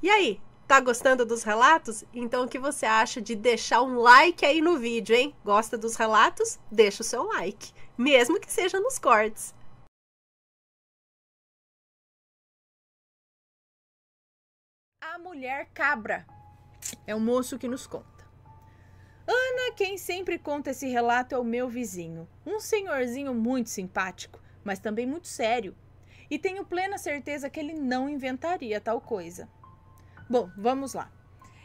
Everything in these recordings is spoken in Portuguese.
E aí, tá gostando dos relatos? Então o que você acha de deixar um like aí no vídeo, hein? Gosta dos relatos? Deixa o seu like, mesmo que seja nos cortes. A mulher cabra é o moço que nos conta. Ana, quem sempre conta esse relato é o meu vizinho, um senhorzinho muito simpático, mas também muito sério. E tenho plena certeza que ele não inventaria tal coisa. Bom, vamos lá.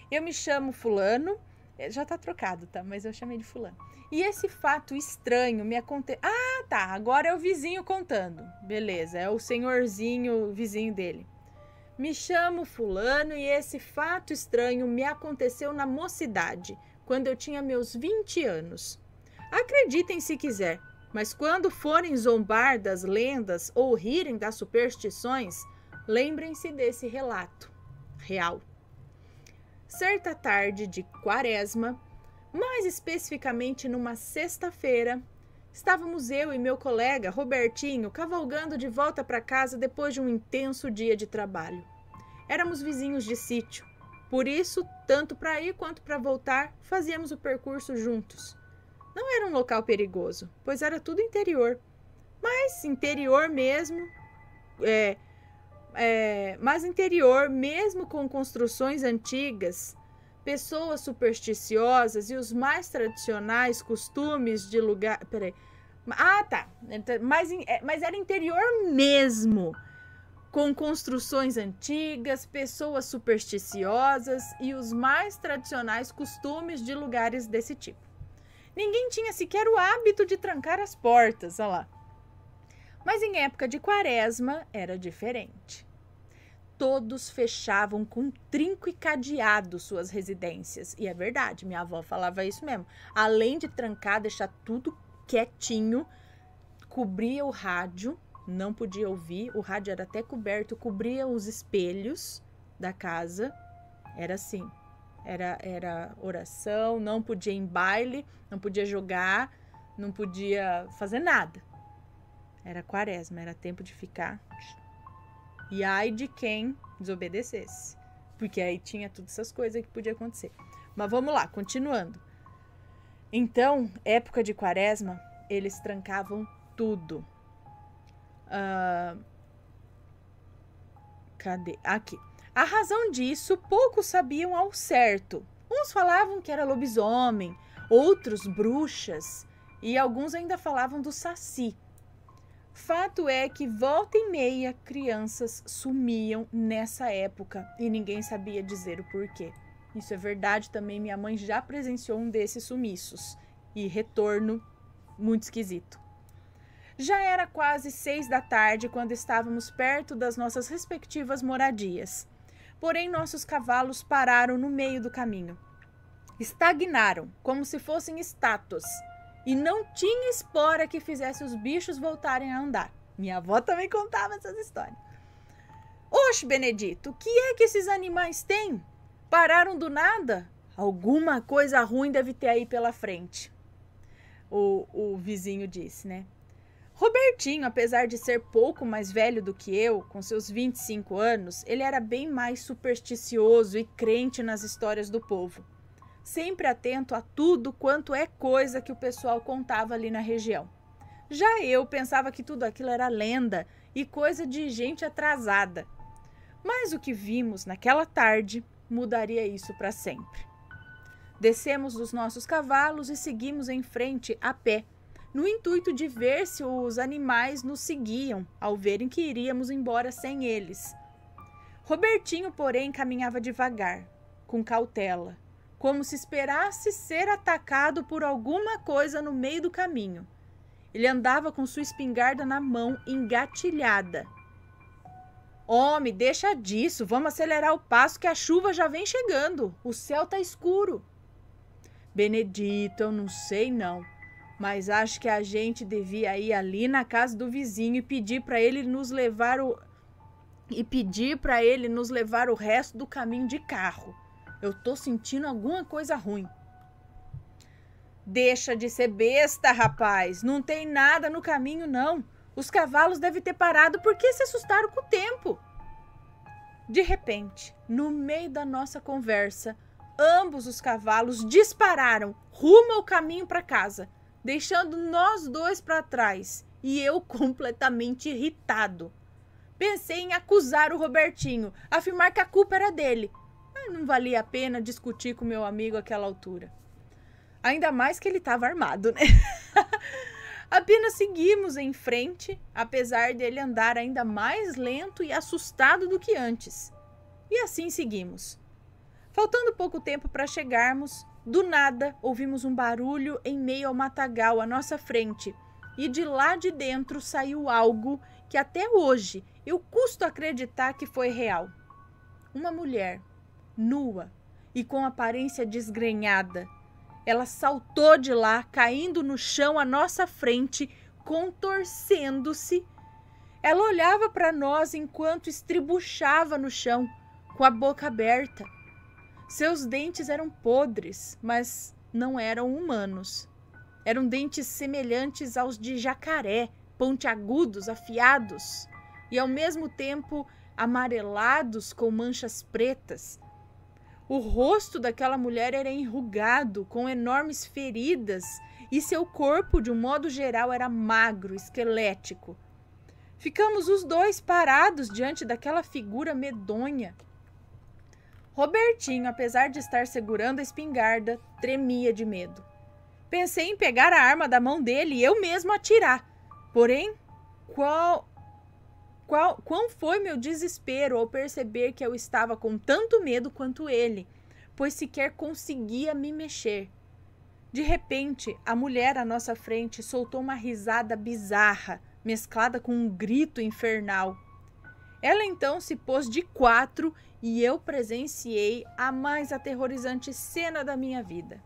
Eu me chamo Fulano, é, já tá trocado, tá? Mas eu chamei de Fulano. E esse fato estranho me aconteceu. Ah, tá. Agora é o vizinho contando. Beleza, é o senhorzinho vizinho dele. Me chamo Fulano e esse fato estranho me aconteceu na mocidade, quando eu tinha meus 20 anos. Acreditem se quiser, mas quando forem zombar das lendas ou rirem das superstições, lembrem-se desse relato real. Certa tarde de quaresma, mais especificamente numa sexta-feira, estávamos eu e meu colega Robertinho cavalgando de volta para casa depois de um intenso dia de trabalho. Éramos vizinhos de sítio, por isso, tanto para ir quanto para voltar, fazíamos o percurso juntos. Não era um local perigoso, pois era tudo interior. Mas interior mesmo, é, é, mais interior, mesmo com construções antigas, pessoas supersticiosas e os mais tradicionais costumes de lugar. Peraí. Ah, tá. Então, mas, é, mas era interior mesmo. Com construções antigas, pessoas supersticiosas e os mais tradicionais costumes de lugares desse tipo. Ninguém tinha sequer o hábito de trancar as portas, olha lá. Mas em época de quaresma era diferente. Todos fechavam com trinco e cadeado suas residências. E é verdade, minha avó falava isso mesmo. Além de trancar, deixar tudo quietinho, cobria o rádio, não podia ouvir, o rádio era até coberto, cobria os espelhos da casa. Era assim. Era, era oração, não podia ir em baile, não podia jogar, não podia fazer nada era quaresma, era tempo de ficar. E ai de quem desobedecesse. Porque aí tinha todas essas coisas que podia acontecer. Mas vamos lá, continuando. Então, época de quaresma, eles trancavam tudo. Uh, cadê? Aqui. A razão disso, poucos sabiam ao certo. Uns falavam que era lobisomem, outros bruxas, e alguns ainda falavam do saci, Fato é que volta e meia crianças sumiam nessa época e ninguém sabia dizer o porquê. Isso é verdade também, minha mãe já presenciou um desses sumiços e retorno muito esquisito. Já era quase seis da tarde quando estávamos perto das nossas respectivas moradias. Porém, nossos cavalos pararam no meio do caminho. Estagnaram, como se fossem estátuas, e não tinha espora que fizesse os bichos voltarem a andar. Minha avó também contava essas histórias. Oxe, Benedito, o que é que esses animais têm? Pararam do nada? Alguma coisa ruim deve ter aí pela frente. O, o vizinho disse, né? Robertinho, apesar de ser pouco mais velho do que eu, com seus 25 anos, ele era bem mais supersticioso e crente nas histórias do povo sempre atento a tudo quanto é coisa que o pessoal contava ali na região. Já eu pensava que tudo aquilo era lenda e coisa de gente atrasada. Mas o que vimos naquela tarde mudaria isso para sempre. Descemos dos nossos cavalos e seguimos em frente a pé, no intuito de ver se os animais nos seguiam ao verem que iríamos embora sem eles. Robertinho, porém, caminhava devagar, com cautela, como se esperasse ser atacado por alguma coisa no meio do caminho. Ele andava com sua espingarda na mão, engatilhada. Homem, deixa disso, vamos acelerar o passo que a chuva já vem chegando. O céu tá escuro. Benedito, eu não sei não, mas acho que a gente devia ir ali na casa do vizinho e pedir para ele nos levar o e pedir para ele nos levar o resto do caminho de carro. Eu tô sentindo alguma coisa ruim. Deixa de ser besta, rapaz. Não tem nada no caminho, não. Os cavalos devem ter parado porque se assustaram com o tempo. De repente, no meio da nossa conversa, ambos os cavalos dispararam rumo ao caminho para casa, deixando nós dois para trás e eu completamente irritado. Pensei em acusar o Robertinho, afirmar que a culpa era dele, ah, não valia a pena discutir com meu amigo àquela altura. Ainda mais que ele estava armado, né? Apenas seguimos em frente, apesar dele andar ainda mais lento e assustado do que antes. E assim seguimos. Faltando pouco tempo para chegarmos, do nada ouvimos um barulho em meio ao matagal à nossa frente, e de lá de dentro saiu algo que até hoje eu custo acreditar que foi real. Uma mulher nua e com aparência desgrenhada. Ela saltou de lá, caindo no chão à nossa frente, contorcendo-se. Ela olhava para nós enquanto estribuchava no chão, com a boca aberta. Seus dentes eram podres, mas não eram humanos. Eram dentes semelhantes aos de jacaré, pontiagudos, afiados, e ao mesmo tempo amarelados com manchas pretas, o rosto daquela mulher era enrugado, com enormes feridas, e seu corpo, de um modo geral, era magro, esquelético. Ficamos os dois parados diante daquela figura medonha. Robertinho, apesar de estar segurando a espingarda, tremia de medo. Pensei em pegar a arma da mão dele e eu mesmo atirar. Porém, qual qual, quão foi meu desespero ao perceber que eu estava com tanto medo quanto ele, pois sequer conseguia me mexer. De repente, a mulher à nossa frente soltou uma risada bizarra, mesclada com um grito infernal. Ela então se pôs de quatro e eu presenciei a mais aterrorizante cena da minha vida.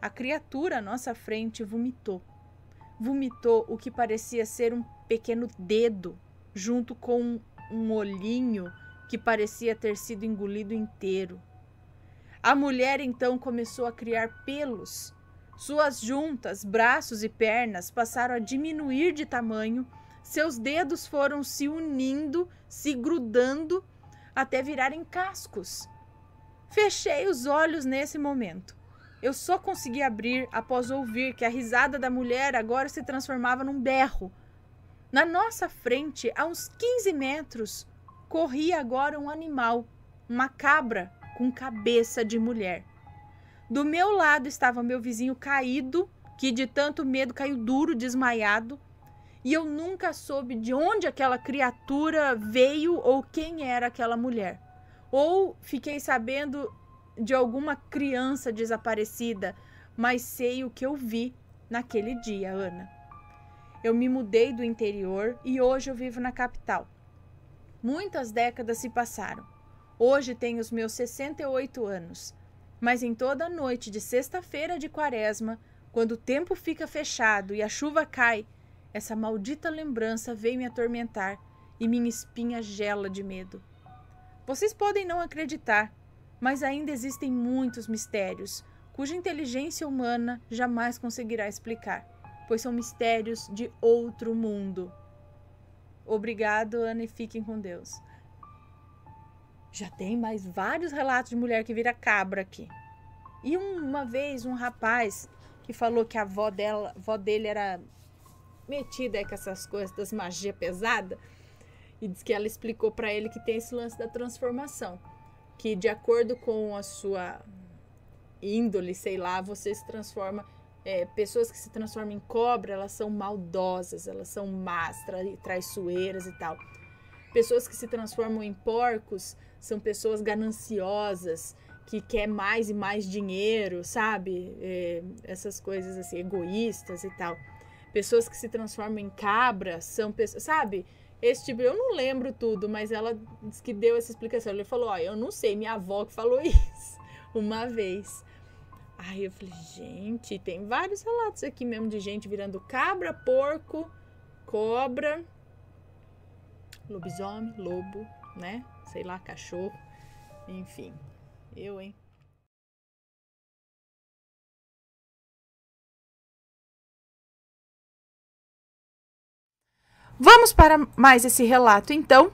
A criatura à nossa frente vomitou. Vomitou o que parecia ser um pequeno dedo junto com um olhinho que parecia ter sido engolido inteiro. A mulher então começou a criar pelos. Suas juntas, braços e pernas passaram a diminuir de tamanho, seus dedos foram se unindo, se grudando, até virarem cascos. Fechei os olhos nesse momento. Eu só consegui abrir após ouvir que a risada da mulher agora se transformava num berro na nossa frente, a uns 15 metros, corria agora um animal, uma cabra com cabeça de mulher. Do meu lado estava meu vizinho caído, que de tanto medo caiu duro, desmaiado, e eu nunca soube de onde aquela criatura veio ou quem era aquela mulher. Ou fiquei sabendo de alguma criança desaparecida, mas sei o que eu vi naquele dia, Ana eu me mudei do interior e hoje eu vivo na capital. Muitas décadas se passaram. Hoje tenho os meus 68 anos, mas em toda noite de sexta-feira de quaresma, quando o tempo fica fechado e a chuva cai, essa maldita lembrança vem me atormentar e minha espinha gela de medo. Vocês podem não acreditar, mas ainda existem muitos mistérios cuja inteligência humana jamais conseguirá explicar pois são mistérios de outro mundo. Obrigado, Ana, e fiquem com Deus. Já tem mais vários relatos de mulher que vira cabra aqui. E uma vez um rapaz que falou que a avó, dela, avó dele era metida com essas coisas das magia pesada e diz que ela explicou para ele que tem esse lance da transformação, que de acordo com a sua índole, sei lá, você se transforma é, pessoas que se transformam em cobra, elas são maldosas, elas são más, tra traiçoeiras e tal. Pessoas que se transformam em porcos são pessoas gananciosas, que quer mais e mais dinheiro, sabe? É, essas coisas assim, egoístas e tal. Pessoas que se transformam em cabras são pessoas, sabe? Esse tipo, eu não lembro tudo, mas ela disse que deu essa explicação. Ele falou: Ó, eu não sei, minha avó que falou isso uma vez. Aí eu falei, gente, tem vários relatos aqui mesmo de gente virando cabra, porco, cobra, lobisomem, lobo, né? Sei lá, cachorro. Enfim, eu, hein? Vamos para mais esse relato então.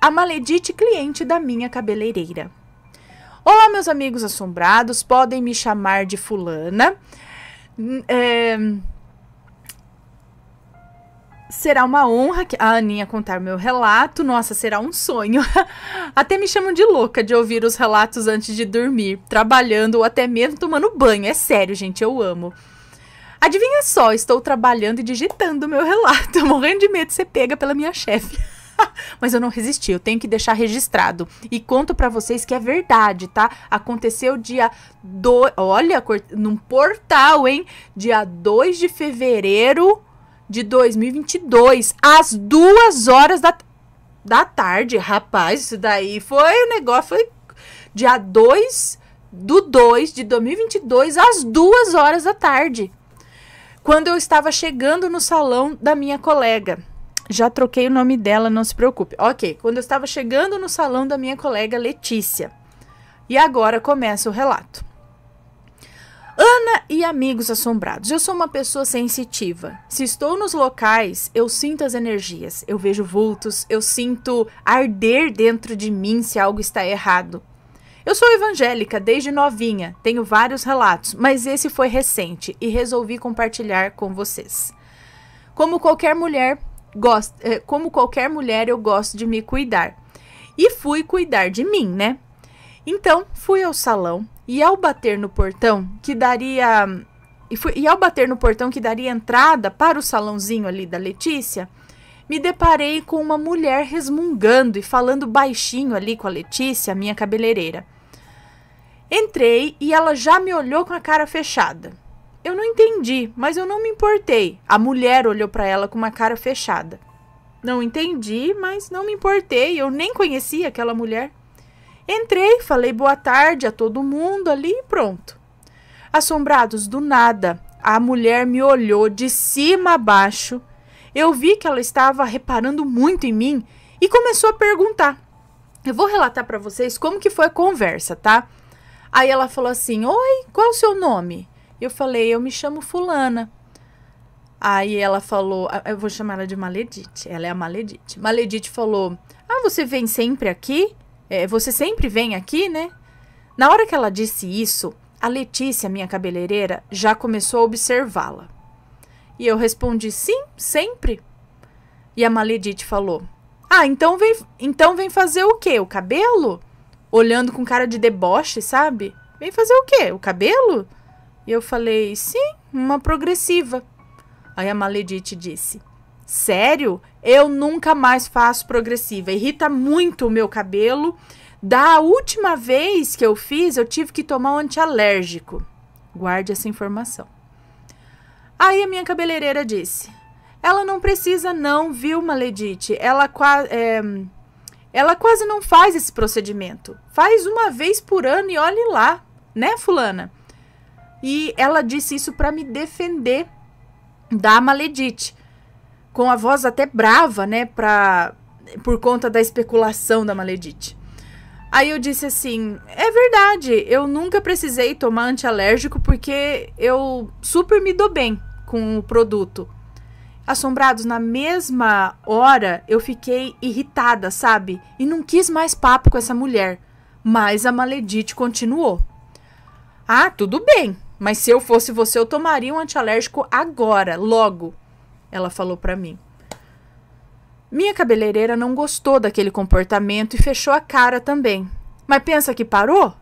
A maledite cliente da minha cabeleireira. Olá, meus amigos assombrados, podem me chamar de Fulana. Hum, é... Será uma honra que a Aninha contar meu relato. Nossa, será um sonho. Até me chamam de louca de ouvir os relatos antes de dormir, trabalhando ou até mesmo tomando banho. É sério, gente, eu amo. Adivinha só, estou trabalhando e digitando meu relato, morrendo de medo de ser pega pela minha chefe. Mas eu não resisti, eu tenho que deixar registrado. E conto pra vocês que é verdade, tá? Aconteceu dia 2. Do... Olha, num portal, hein? Dia 2 de fevereiro de 2022, às 2 horas da, da tarde. Rapaz, isso daí foi o negócio. Foi dia 2 do 2 de 2022, às 2 horas da tarde. Quando eu estava chegando no salão da minha colega. Já troquei o nome dela, não se preocupe. Ok, quando eu estava chegando no salão da minha colega Letícia. E agora começa o relato. Ana e amigos assombrados. Eu sou uma pessoa sensitiva. Se estou nos locais, eu sinto as energias, eu vejo vultos, eu sinto arder dentro de mim se algo está errado. Eu sou evangélica desde novinha, tenho vários relatos, mas esse foi recente e resolvi compartilhar com vocês. Como qualquer mulher, gosto, eh, como qualquer mulher, eu gosto de me cuidar. E fui cuidar de mim, né? Então, fui ao salão e ao bater no portão que daria e, fui, e ao bater no portão que daria entrada para o salãozinho ali da Letícia, me deparei com uma mulher resmungando e falando baixinho ali com a Letícia, minha cabeleireira. Entrei e ela já me olhou com a cara fechada. Eu não entendi, mas eu não me importei. A mulher olhou para ela com uma cara fechada. Não entendi, mas não me importei. Eu nem conhecia aquela mulher. Entrei, falei boa tarde a todo mundo ali e pronto. Assombrados do nada, a mulher me olhou de cima a baixo. Eu vi que ela estava reparando muito em mim e começou a perguntar. Eu vou relatar para vocês como que foi a conversa, tá? Aí ela falou assim: "Oi, qual é o seu nome?" Eu falei, eu me chamo fulana. Aí ela falou, ah, eu vou chamar ela de Maledite. Ela é a Maledite. Maledite falou: Ah, você vem sempre aqui? É, você sempre vem aqui, né? Na hora que ela disse isso, a Letícia, minha cabeleireira, já começou a observá-la. E eu respondi: Sim, sempre. E a Maledite falou: Ah, então vem, então vem fazer o quê? O cabelo? Olhando com cara de deboche, sabe? Vem fazer o quê? O cabelo? E eu falei: Sim, uma progressiva. Aí a Maledite disse: Sério? Eu nunca mais faço progressiva. Irrita muito o meu cabelo. Da última vez que eu fiz, eu tive que tomar um antialérgico. Guarde essa informação. Aí a minha cabeleireira disse: Ela não precisa, não, viu, Maledite? Ela quase. É, ela quase não faz esse procedimento. Faz uma vez por ano e olhe lá, né, Fulana? E ela disse isso para me defender da Maledite, com a voz até brava, né, para por conta da especulação da Maledite. Aí eu disse assim: é verdade, eu nunca precisei tomar antialérgico porque eu super me dou bem com o produto. Assombrados, na mesma hora eu fiquei irritada, sabe? E não quis mais papo com essa mulher. Mas a Maledite continuou. Ah, tudo bem, mas se eu fosse você, eu tomaria um antialérgico agora, logo, ela falou para mim. Minha cabeleireira não gostou daquele comportamento e fechou a cara também. Mas pensa que parou?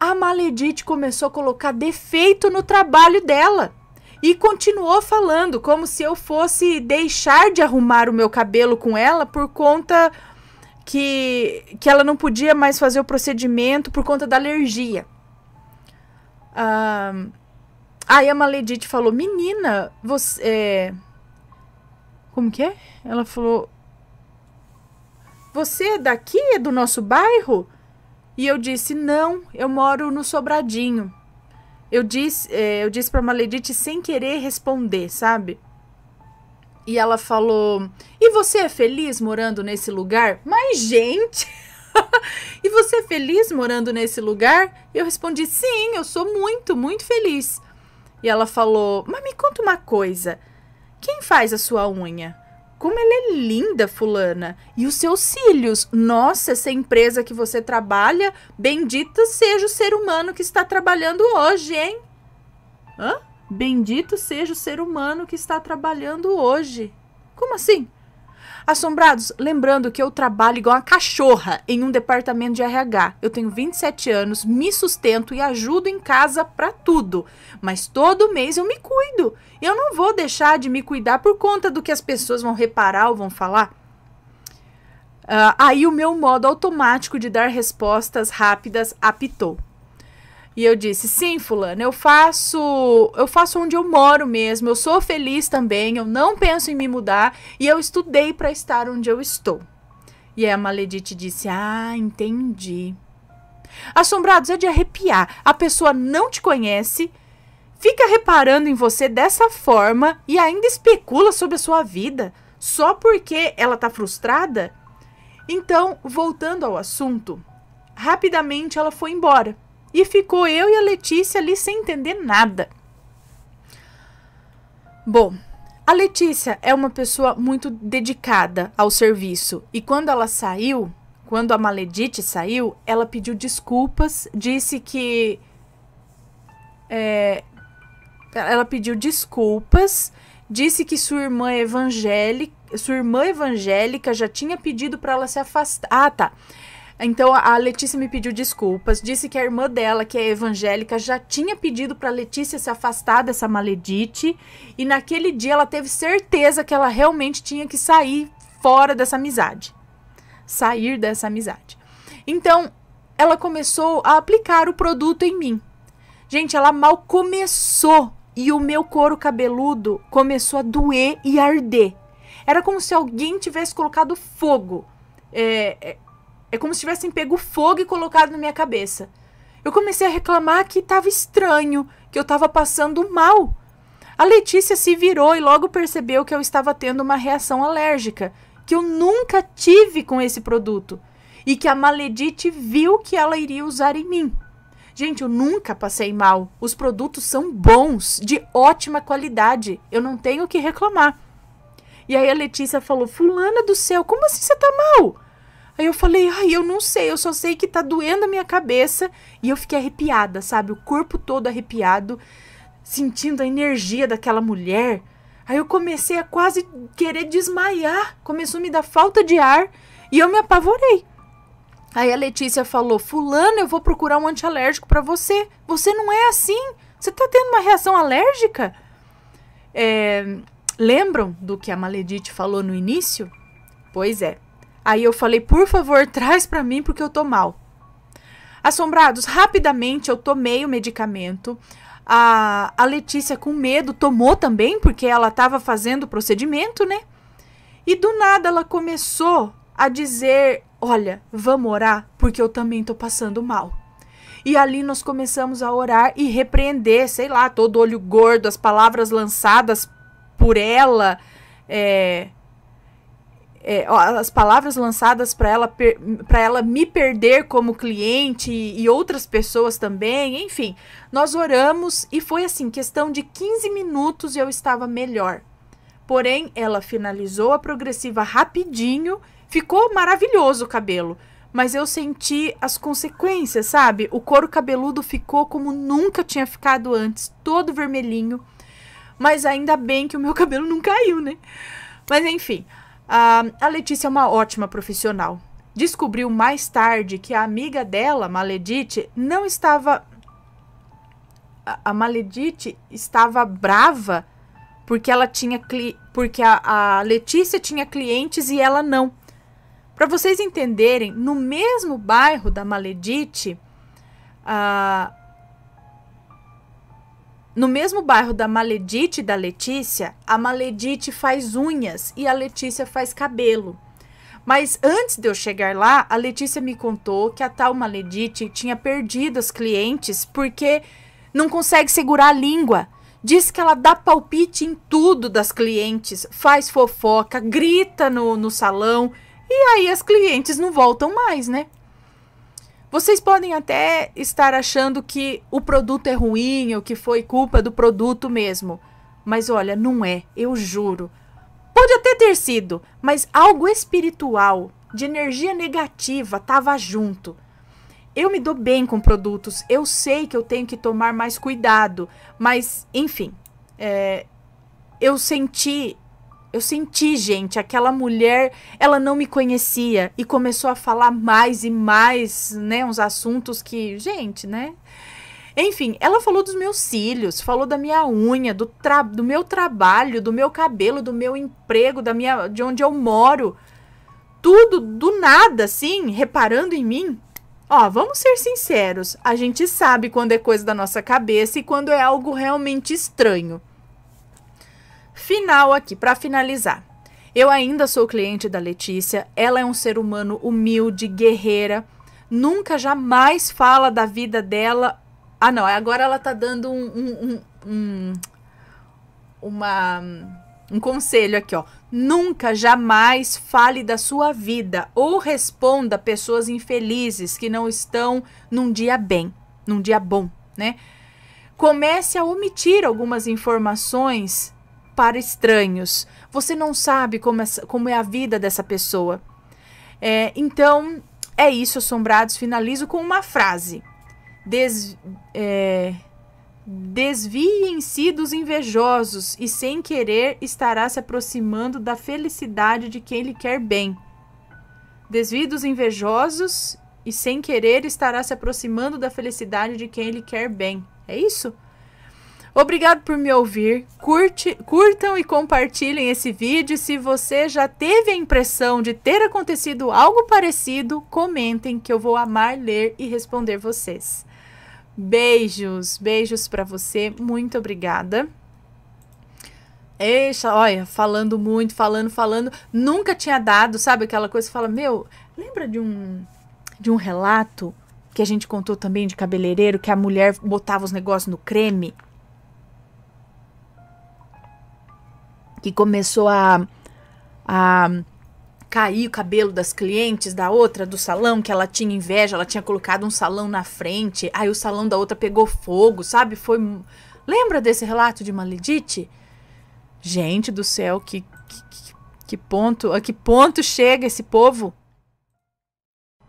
A Maledite começou a colocar defeito no trabalho dela e continuou falando como se eu fosse deixar de arrumar o meu cabelo com ela por conta que, que ela não podia mais fazer o procedimento por conta da alergia. Ah, aí a Maledite falou: Menina, você. É... Como que é? Ela falou: Você é daqui? É do nosso bairro? E eu disse: Não, eu moro no Sobradinho. Eu disse, é, eu disse pra Maledite sem querer responder, sabe? E ela falou: E você é feliz morando nesse lugar? Mas, gente! e você é feliz morando nesse lugar? Eu respondi: Sim, eu sou muito, muito feliz. E ela falou: Mas me conta uma coisa. Quem faz a sua unha? Como ela é linda, fulana. E os seus cílios. Nossa, essa empresa que você trabalha, Bendito seja o ser humano que está trabalhando hoje, hein? Hã? Bendito seja o ser humano que está trabalhando hoje. Como assim? Assombrados, lembrando que eu trabalho igual uma cachorra em um departamento de RH. Eu tenho 27 anos, me sustento e ajudo em casa para tudo. Mas todo mês eu me cuido. Eu não vou deixar de me cuidar por conta do que as pessoas vão reparar ou vão falar. Uh, aí o meu modo automático de dar respostas rápidas apitou. E eu disse: "Sim, fulano, eu faço, eu faço onde eu moro mesmo. Eu sou feliz também, eu não penso em me mudar e eu estudei para estar onde eu estou." E aí a Maledite disse: "Ah, entendi." Assombrados é de arrepiar. A pessoa não te conhece, fica reparando em você dessa forma e ainda especula sobre a sua vida só porque ela tá frustrada? Então, voltando ao assunto, rapidamente ela foi embora. E ficou eu e a Letícia ali sem entender nada. Bom, a Letícia é uma pessoa muito dedicada ao serviço e quando ela saiu, quando a Maledite saiu, ela pediu desculpas, disse que. É, ela pediu desculpas, disse que sua irmã evangélica, sua irmã evangélica já tinha pedido para ela se afastar. Ah, tá. Então a Letícia me pediu desculpas, disse que a irmã dela, que é evangélica, já tinha pedido para Letícia se afastar dessa maledite, e naquele dia ela teve certeza que ela realmente tinha que sair fora dessa amizade. Sair dessa amizade. Então, ela começou a aplicar o produto em mim. Gente, ela mal começou e o meu couro cabeludo começou a doer e arder. Era como se alguém tivesse colocado fogo. É, é é como se tivessem pego fogo e colocado na minha cabeça. Eu comecei a reclamar que estava estranho, que eu estava passando mal. A Letícia se virou e logo percebeu que eu estava tendo uma reação alérgica, que eu nunca tive com esse produto, e que a Maledite viu que ela iria usar em mim. Gente, eu nunca passei mal. Os produtos são bons, de ótima qualidade. Eu não tenho o que reclamar. E aí a Letícia falou: Fulana do céu, como assim você tá mal? Aí eu falei, ai, eu não sei, eu só sei que tá doendo a minha cabeça. E eu fiquei arrepiada, sabe? O corpo todo arrepiado, sentindo a energia daquela mulher. Aí eu comecei a quase querer desmaiar, começou a me dar falta de ar e eu me apavorei. Aí a Letícia falou: Fulano, eu vou procurar um antialérgico para você. Você não é assim. Você tá tendo uma reação alérgica? É, lembram do que a Maledite falou no início? Pois é. Aí eu falei: por favor, traz para mim porque eu tô mal. Assombrados, rapidamente eu tomei o medicamento. A, a Letícia, com medo, tomou também, porque ela estava fazendo o procedimento, né? E do nada ela começou a dizer: Olha, vamos orar, porque eu também tô passando mal. E ali nós começamos a orar e repreender, sei lá, todo olho gordo, as palavras lançadas por ela, é, é, as palavras lançadas para ela, para ela me perder como cliente e, e outras pessoas também, enfim. Nós oramos e foi assim, questão de 15 minutos eu estava melhor. Porém, ela finalizou a progressiva rapidinho, ficou maravilhoso o cabelo mas eu senti as consequências, sabe? O couro cabeludo ficou como nunca tinha ficado antes, todo vermelhinho. Mas ainda bem que o meu cabelo não caiu, né? Mas enfim, ah, a Letícia é uma ótima profissional. Descobriu mais tarde que a amiga dela, Maledite, não estava. A Maledite estava brava porque ela tinha cli... porque a, a Letícia tinha clientes e ela não. Para vocês entenderem, no mesmo bairro da Maledite, a, ah, no mesmo bairro da Maledite e da Letícia, a Maledite faz unhas e a Letícia faz cabelo. Mas antes de eu chegar lá, a Letícia me contou que a tal Maledite tinha perdido as clientes porque não consegue segurar a língua. Diz que ela dá palpite em tudo das clientes, faz fofoca, grita no, no salão e aí as clientes não voltam mais, né? Vocês podem até estar achando que o produto é ruim ou que foi culpa do produto mesmo. Mas olha, não é, eu juro. Pode até ter sido, mas algo espiritual, de energia negativa, estava junto. Eu me dou bem com produtos, eu sei que eu tenho que tomar mais cuidado, mas enfim, é, eu senti eu senti, gente, aquela mulher, ela não me conhecia e começou a falar mais e mais, né, uns assuntos que, gente, né? Enfim, ela falou dos meus cílios, falou da minha unha, do, do meu trabalho, do meu cabelo, do meu emprego, da minha, de onde eu moro. Tudo do nada, assim, reparando em mim. Ó, vamos ser sinceros, a gente sabe quando é coisa da nossa cabeça e quando é algo realmente estranho. Final aqui, para finalizar. Eu ainda sou cliente da Letícia, ela é um ser humano humilde, guerreira, nunca jamais fala da vida dela. Ah, não, agora ela tá dando um, um, um, uma, um conselho aqui, ó. Nunca, jamais fale da sua vida ou responda pessoas infelizes que não estão num dia bem, num dia bom, né? Comece a omitir algumas informações para estranhos. Você não sabe como é, como é a vida dessa pessoa. É, então, é isso, assombrados. Finalizo com uma frase: Des, é, Desviem-se dos invejosos, e sem querer estará se aproximando da felicidade de quem lhe quer bem. Desvie dos invejosos, e sem querer estará se aproximando da felicidade de quem lhe quer bem. É isso? Obrigado por me ouvir. Curte, curtam e compartilhem esse vídeo. Se você já teve a impressão de ter acontecido algo parecido, comentem que eu vou amar ler e responder vocês. Beijos, beijos para você. Muito obrigada. Eixa, olha, falando muito, falando, falando. Nunca tinha dado, sabe aquela coisa? Que fala, meu, lembra de um de um relato que a gente contou também de cabeleireiro que a mulher botava os negócios no creme que começou a, a cair o cabelo das clientes da outra do salão que ela tinha inveja, ela tinha colocado um salão na frente, aí o salão da outra pegou fogo, sabe? Foi Lembra desse relato de Maledite? Gente do céu, que, que, que ponto, a que ponto chega esse povo?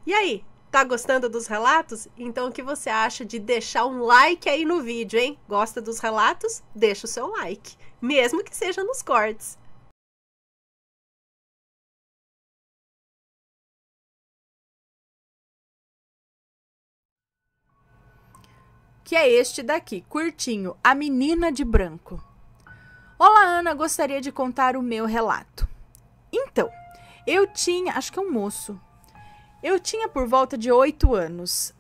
E aí, tá gostando dos relatos? Então o que você acha de deixar um like aí no vídeo, hein? Gosta dos relatos? Deixa o seu like mesmo que seja nos cortes. Que é este daqui, curtinho, A Menina de Branco. Olá, Ana, gostaria de contar o meu relato. Então, eu tinha, acho que é um moço. Eu tinha por volta de oito anos.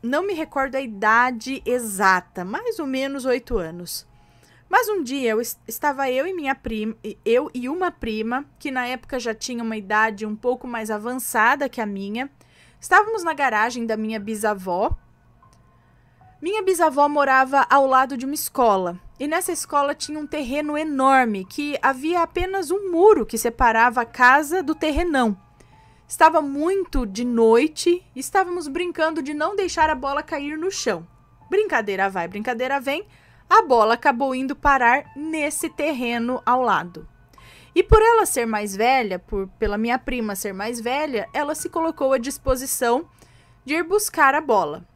Não me recordo a idade exata, mais ou menos oito anos. Mas um dia eu estava eu e minha prima, eu e uma prima, que na época já tinha uma idade um pouco mais avançada que a minha. Estávamos na garagem da minha bisavó. Minha bisavó morava ao lado de uma escola, e nessa escola tinha um terreno enorme que havia apenas um muro que separava a casa do terrenão. Estava muito de noite, e estávamos brincando de não deixar a bola cair no chão. Brincadeira vai, brincadeira vem a bola acabou indo parar nesse terreno ao lado. E por ela ser mais velha, por pela minha prima ser mais velha, ela se colocou à disposição de ir buscar a bola.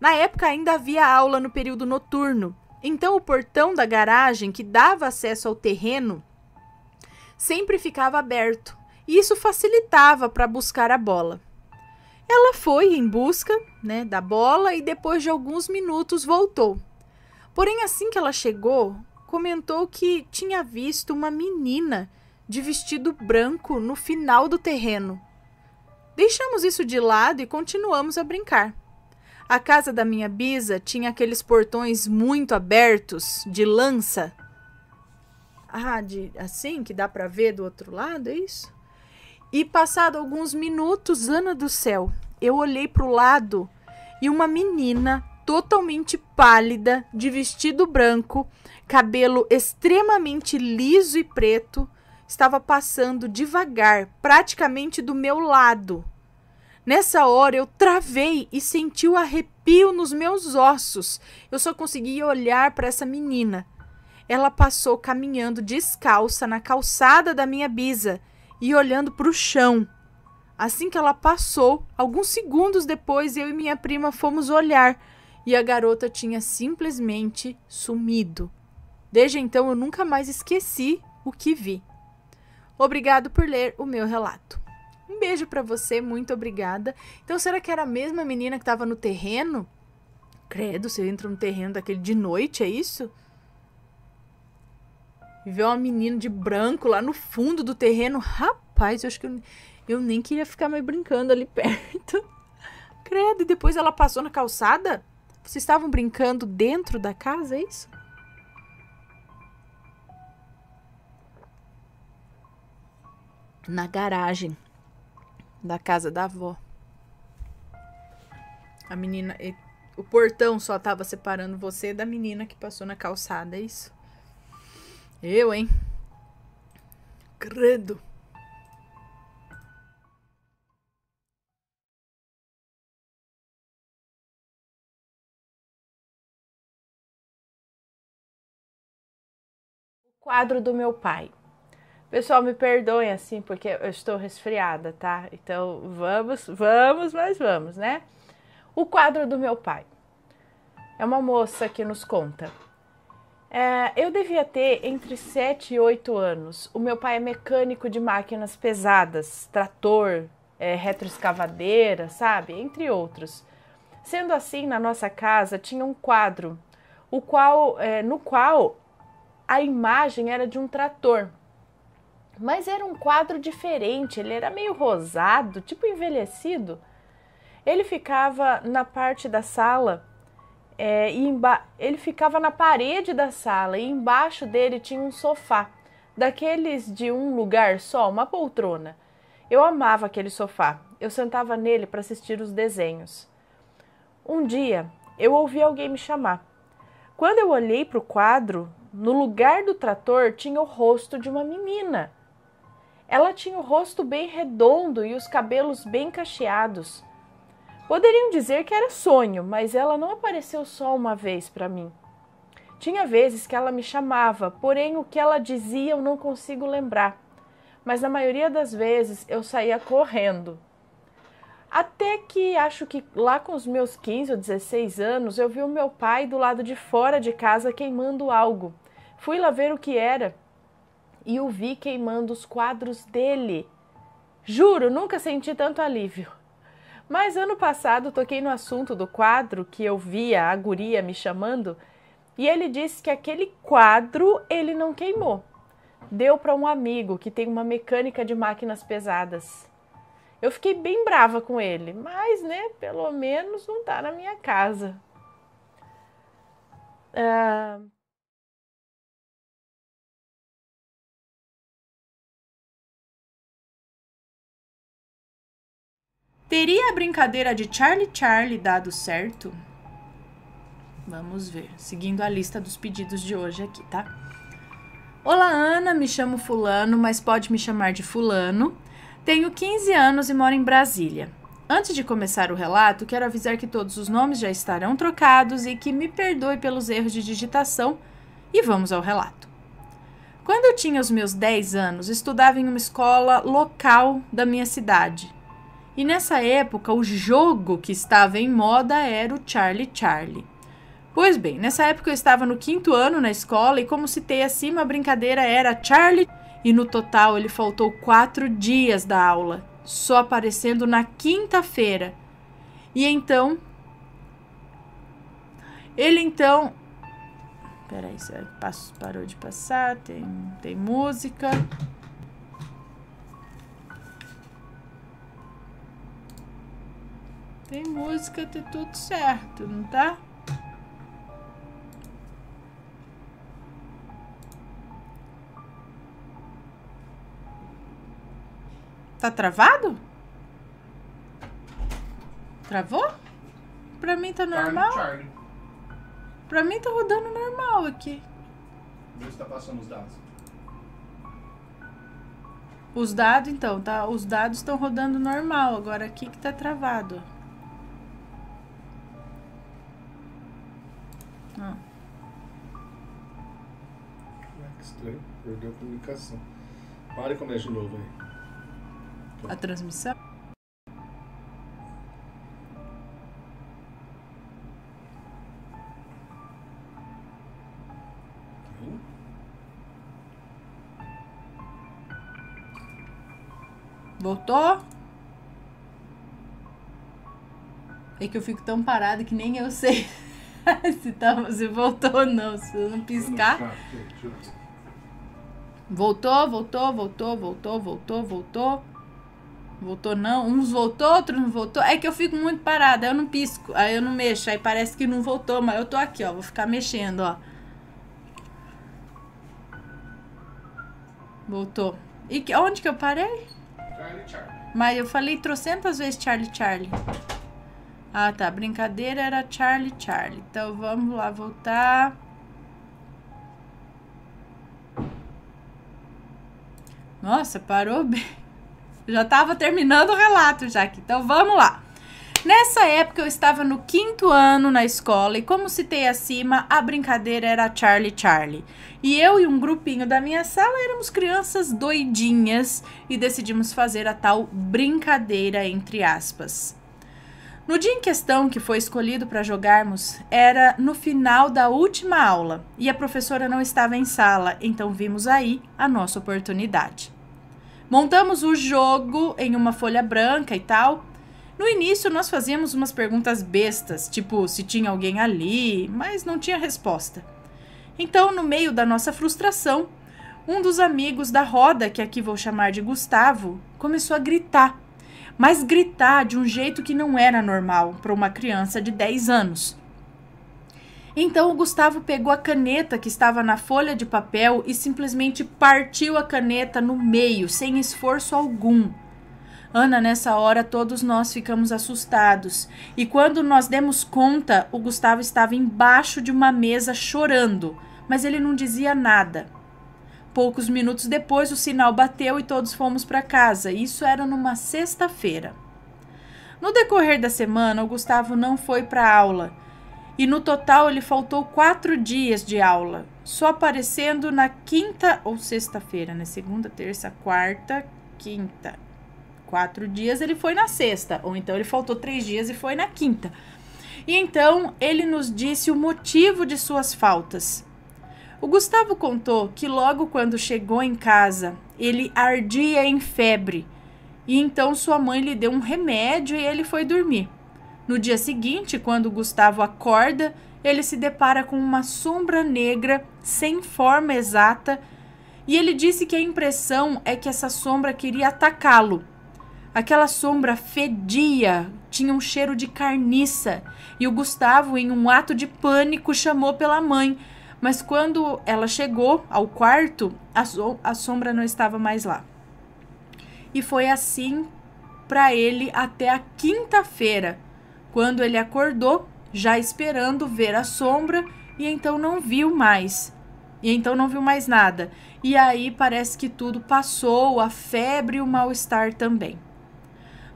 Na época ainda havia aula no período noturno, então o portão da garagem que dava acesso ao terreno sempre ficava aberto, e isso facilitava para buscar a bola. Ela foi em busca, né, da bola e depois de alguns minutos voltou. Porém, assim que ela chegou, comentou que tinha visto uma menina de vestido branco no final do terreno. Deixamos isso de lado e continuamos a brincar. A casa da minha bisa tinha aqueles portões muito abertos, de lança. Ah, de, assim que dá para ver do outro lado, é isso? E passado alguns minutos, Ana do céu, eu olhei para o lado e uma menina totalmente pálida, de vestido branco, cabelo extremamente liso e preto, estava passando devagar, praticamente do meu lado. Nessa hora eu travei e senti o arrepio nos meus ossos. Eu só conseguia olhar para essa menina. Ela passou caminhando descalça na calçada da minha bisa e olhando para o chão. Assim que ela passou, alguns segundos depois eu e minha prima fomos olhar e a garota tinha simplesmente sumido. Desde então eu nunca mais esqueci o que vi. Obrigado por ler o meu relato. Um beijo para você, muito obrigada. Então será que era a mesma menina que estava no terreno? Credo, você entra no terreno daquele de noite, é isso? E vê uma menina de branco lá no fundo do terreno. Rapaz, eu acho que eu, eu nem queria ficar mais brincando ali perto. Credo, e depois ela passou na calçada? Vocês estavam brincando dentro da casa, é isso? Na garagem da casa da avó. A menina. O portão só tava separando você da menina que passou na calçada, é isso? Eu, hein? Credo. quadro do meu pai. Pessoal, me perdoem assim, porque eu estou resfriada, tá? Então vamos, vamos, mas vamos, né? O quadro do meu pai. É uma moça que nos conta. É, eu devia ter entre 7 e 8 anos. O meu pai é mecânico de máquinas pesadas, trator, é, retroescavadeira, sabe? Entre outros. Sendo assim, na nossa casa tinha um quadro, o qual, é, no qual a imagem era de um trator. Mas era um quadro diferente, ele era meio rosado, tipo envelhecido. Ele ficava na parte da sala, é, e ele ficava na parede da sala e embaixo dele tinha um sofá, daqueles de um lugar só, uma poltrona. Eu amava aquele sofá, eu sentava nele para assistir os desenhos. Um dia eu ouvi alguém me chamar. Quando eu olhei para o quadro, no lugar do trator tinha o rosto de uma menina. Ela tinha o rosto bem redondo e os cabelos bem cacheados. Poderiam dizer que era sonho, mas ela não apareceu só uma vez para mim. Tinha vezes que ela me chamava, porém o que ela dizia eu não consigo lembrar. Mas na maioria das vezes eu saía correndo. Até que acho que lá com os meus 15 ou 16 anos eu vi o meu pai do lado de fora de casa queimando algo. Fui lá ver o que era e o vi queimando os quadros dele. Juro, nunca senti tanto alívio. Mas ano passado toquei no assunto do quadro que eu via a guria me chamando e ele disse que aquele quadro ele não queimou. Deu para um amigo que tem uma mecânica de máquinas pesadas. Eu fiquei bem brava com ele, mas né, pelo menos não tá na minha casa. Uh... Teria a brincadeira de Charlie Charlie dado certo? Vamos ver, seguindo a lista dos pedidos de hoje aqui, tá? Olá, Ana, me chamo Fulano, mas pode me chamar de Fulano. Tenho 15 anos e moro em Brasília. Antes de começar o relato, quero avisar que todos os nomes já estarão trocados e que me perdoe pelos erros de digitação. E vamos ao relato. Quando eu tinha os meus 10 anos, estudava em uma escola local da minha cidade, e nessa época, o jogo que estava em moda era o Charlie Charlie. Pois bem, nessa época eu estava no quinto ano na escola e, como citei acima, a brincadeira era Charlie. E no total ele faltou quatro dias da aula, só aparecendo na quinta-feira. E então. Ele então. Peraí, parou de passar, tem, tem música. Tem música, tá tudo certo, não tá? Tá travado? Travou? Pra mim tá, tá normal? Pra mim tá rodando normal aqui. Deus tá passando os dados. Os dados, então, tá? Os dados estão rodando normal. Agora aqui que tá travado. estranho, perdeu a comunicação. Para e começa de novo aí. A transmissão? Hum? Voltou? É que eu fico tão parado que nem eu sei se, tá, se voltou ou não. Se eu não piscar. Voltou, voltou, voltou, voltou, voltou, voltou. Voltou não, uns voltou, outros não voltou. É que eu fico muito parada, eu não pisco, aí eu não mexo, aí parece que não voltou, mas eu tô aqui, ó, vou ficar mexendo, ó. Voltou. E que, onde que eu parei? Charlie, Charlie. Mas eu falei trocentas vezes Charlie, Charlie. Ah, tá, brincadeira era Charlie, Charlie. Então vamos lá voltar. Nossa, parou bem. Já estava terminando o relato, já aqui. Então vamos lá. Nessa época eu estava no quinto ano na escola e, como citei acima, a brincadeira era Charlie Charlie. E eu e um grupinho da minha sala éramos crianças doidinhas e decidimos fazer a tal brincadeira entre aspas. No dia em questão que foi escolhido para jogarmos, era no final da última aula e a professora não estava em sala, então vimos aí a nossa oportunidade. Montamos o jogo em uma folha branca e tal. No início, nós fazíamos umas perguntas bestas, tipo se tinha alguém ali, mas não tinha resposta. Então, no meio da nossa frustração, um dos amigos da roda, que aqui vou chamar de Gustavo, começou a gritar mas gritar de um jeito que não era normal para uma criança de 10 anos. Então o Gustavo pegou a caneta que estava na folha de papel e simplesmente partiu a caneta no meio, sem esforço algum. Ana, nessa hora todos nós ficamos assustados. E quando nós demos conta, o Gustavo estava embaixo de uma mesa chorando, mas ele não dizia nada. Poucos minutos depois, o sinal bateu e todos fomos para casa. Isso era numa sexta-feira. No decorrer da semana, o Gustavo não foi para aula e no total ele faltou quatro dias de aula, só aparecendo na quinta ou sexta-feira, né? Segunda, terça, quarta, quinta. Quatro dias ele foi na sexta, ou então ele faltou três dias e foi na quinta. E então ele nos disse o motivo de suas faltas. O Gustavo contou que logo quando chegou em casa, ele ardia em febre e então sua mãe lhe deu um remédio e ele foi dormir. No dia seguinte, quando Gustavo acorda, ele se depara com uma sombra negra sem forma exata e ele disse que a impressão é que essa sombra queria atacá-lo. Aquela sombra fedia, tinha um cheiro de carniça e o Gustavo, em um ato de pânico, chamou pela mãe mas quando ela chegou ao quarto, a, so a sombra não estava mais lá. E foi assim para ele até a quinta-feira, quando ele acordou, já esperando ver a sombra, e então não viu mais. E então não viu mais nada. E aí parece que tudo passou, a febre e o mal-estar também.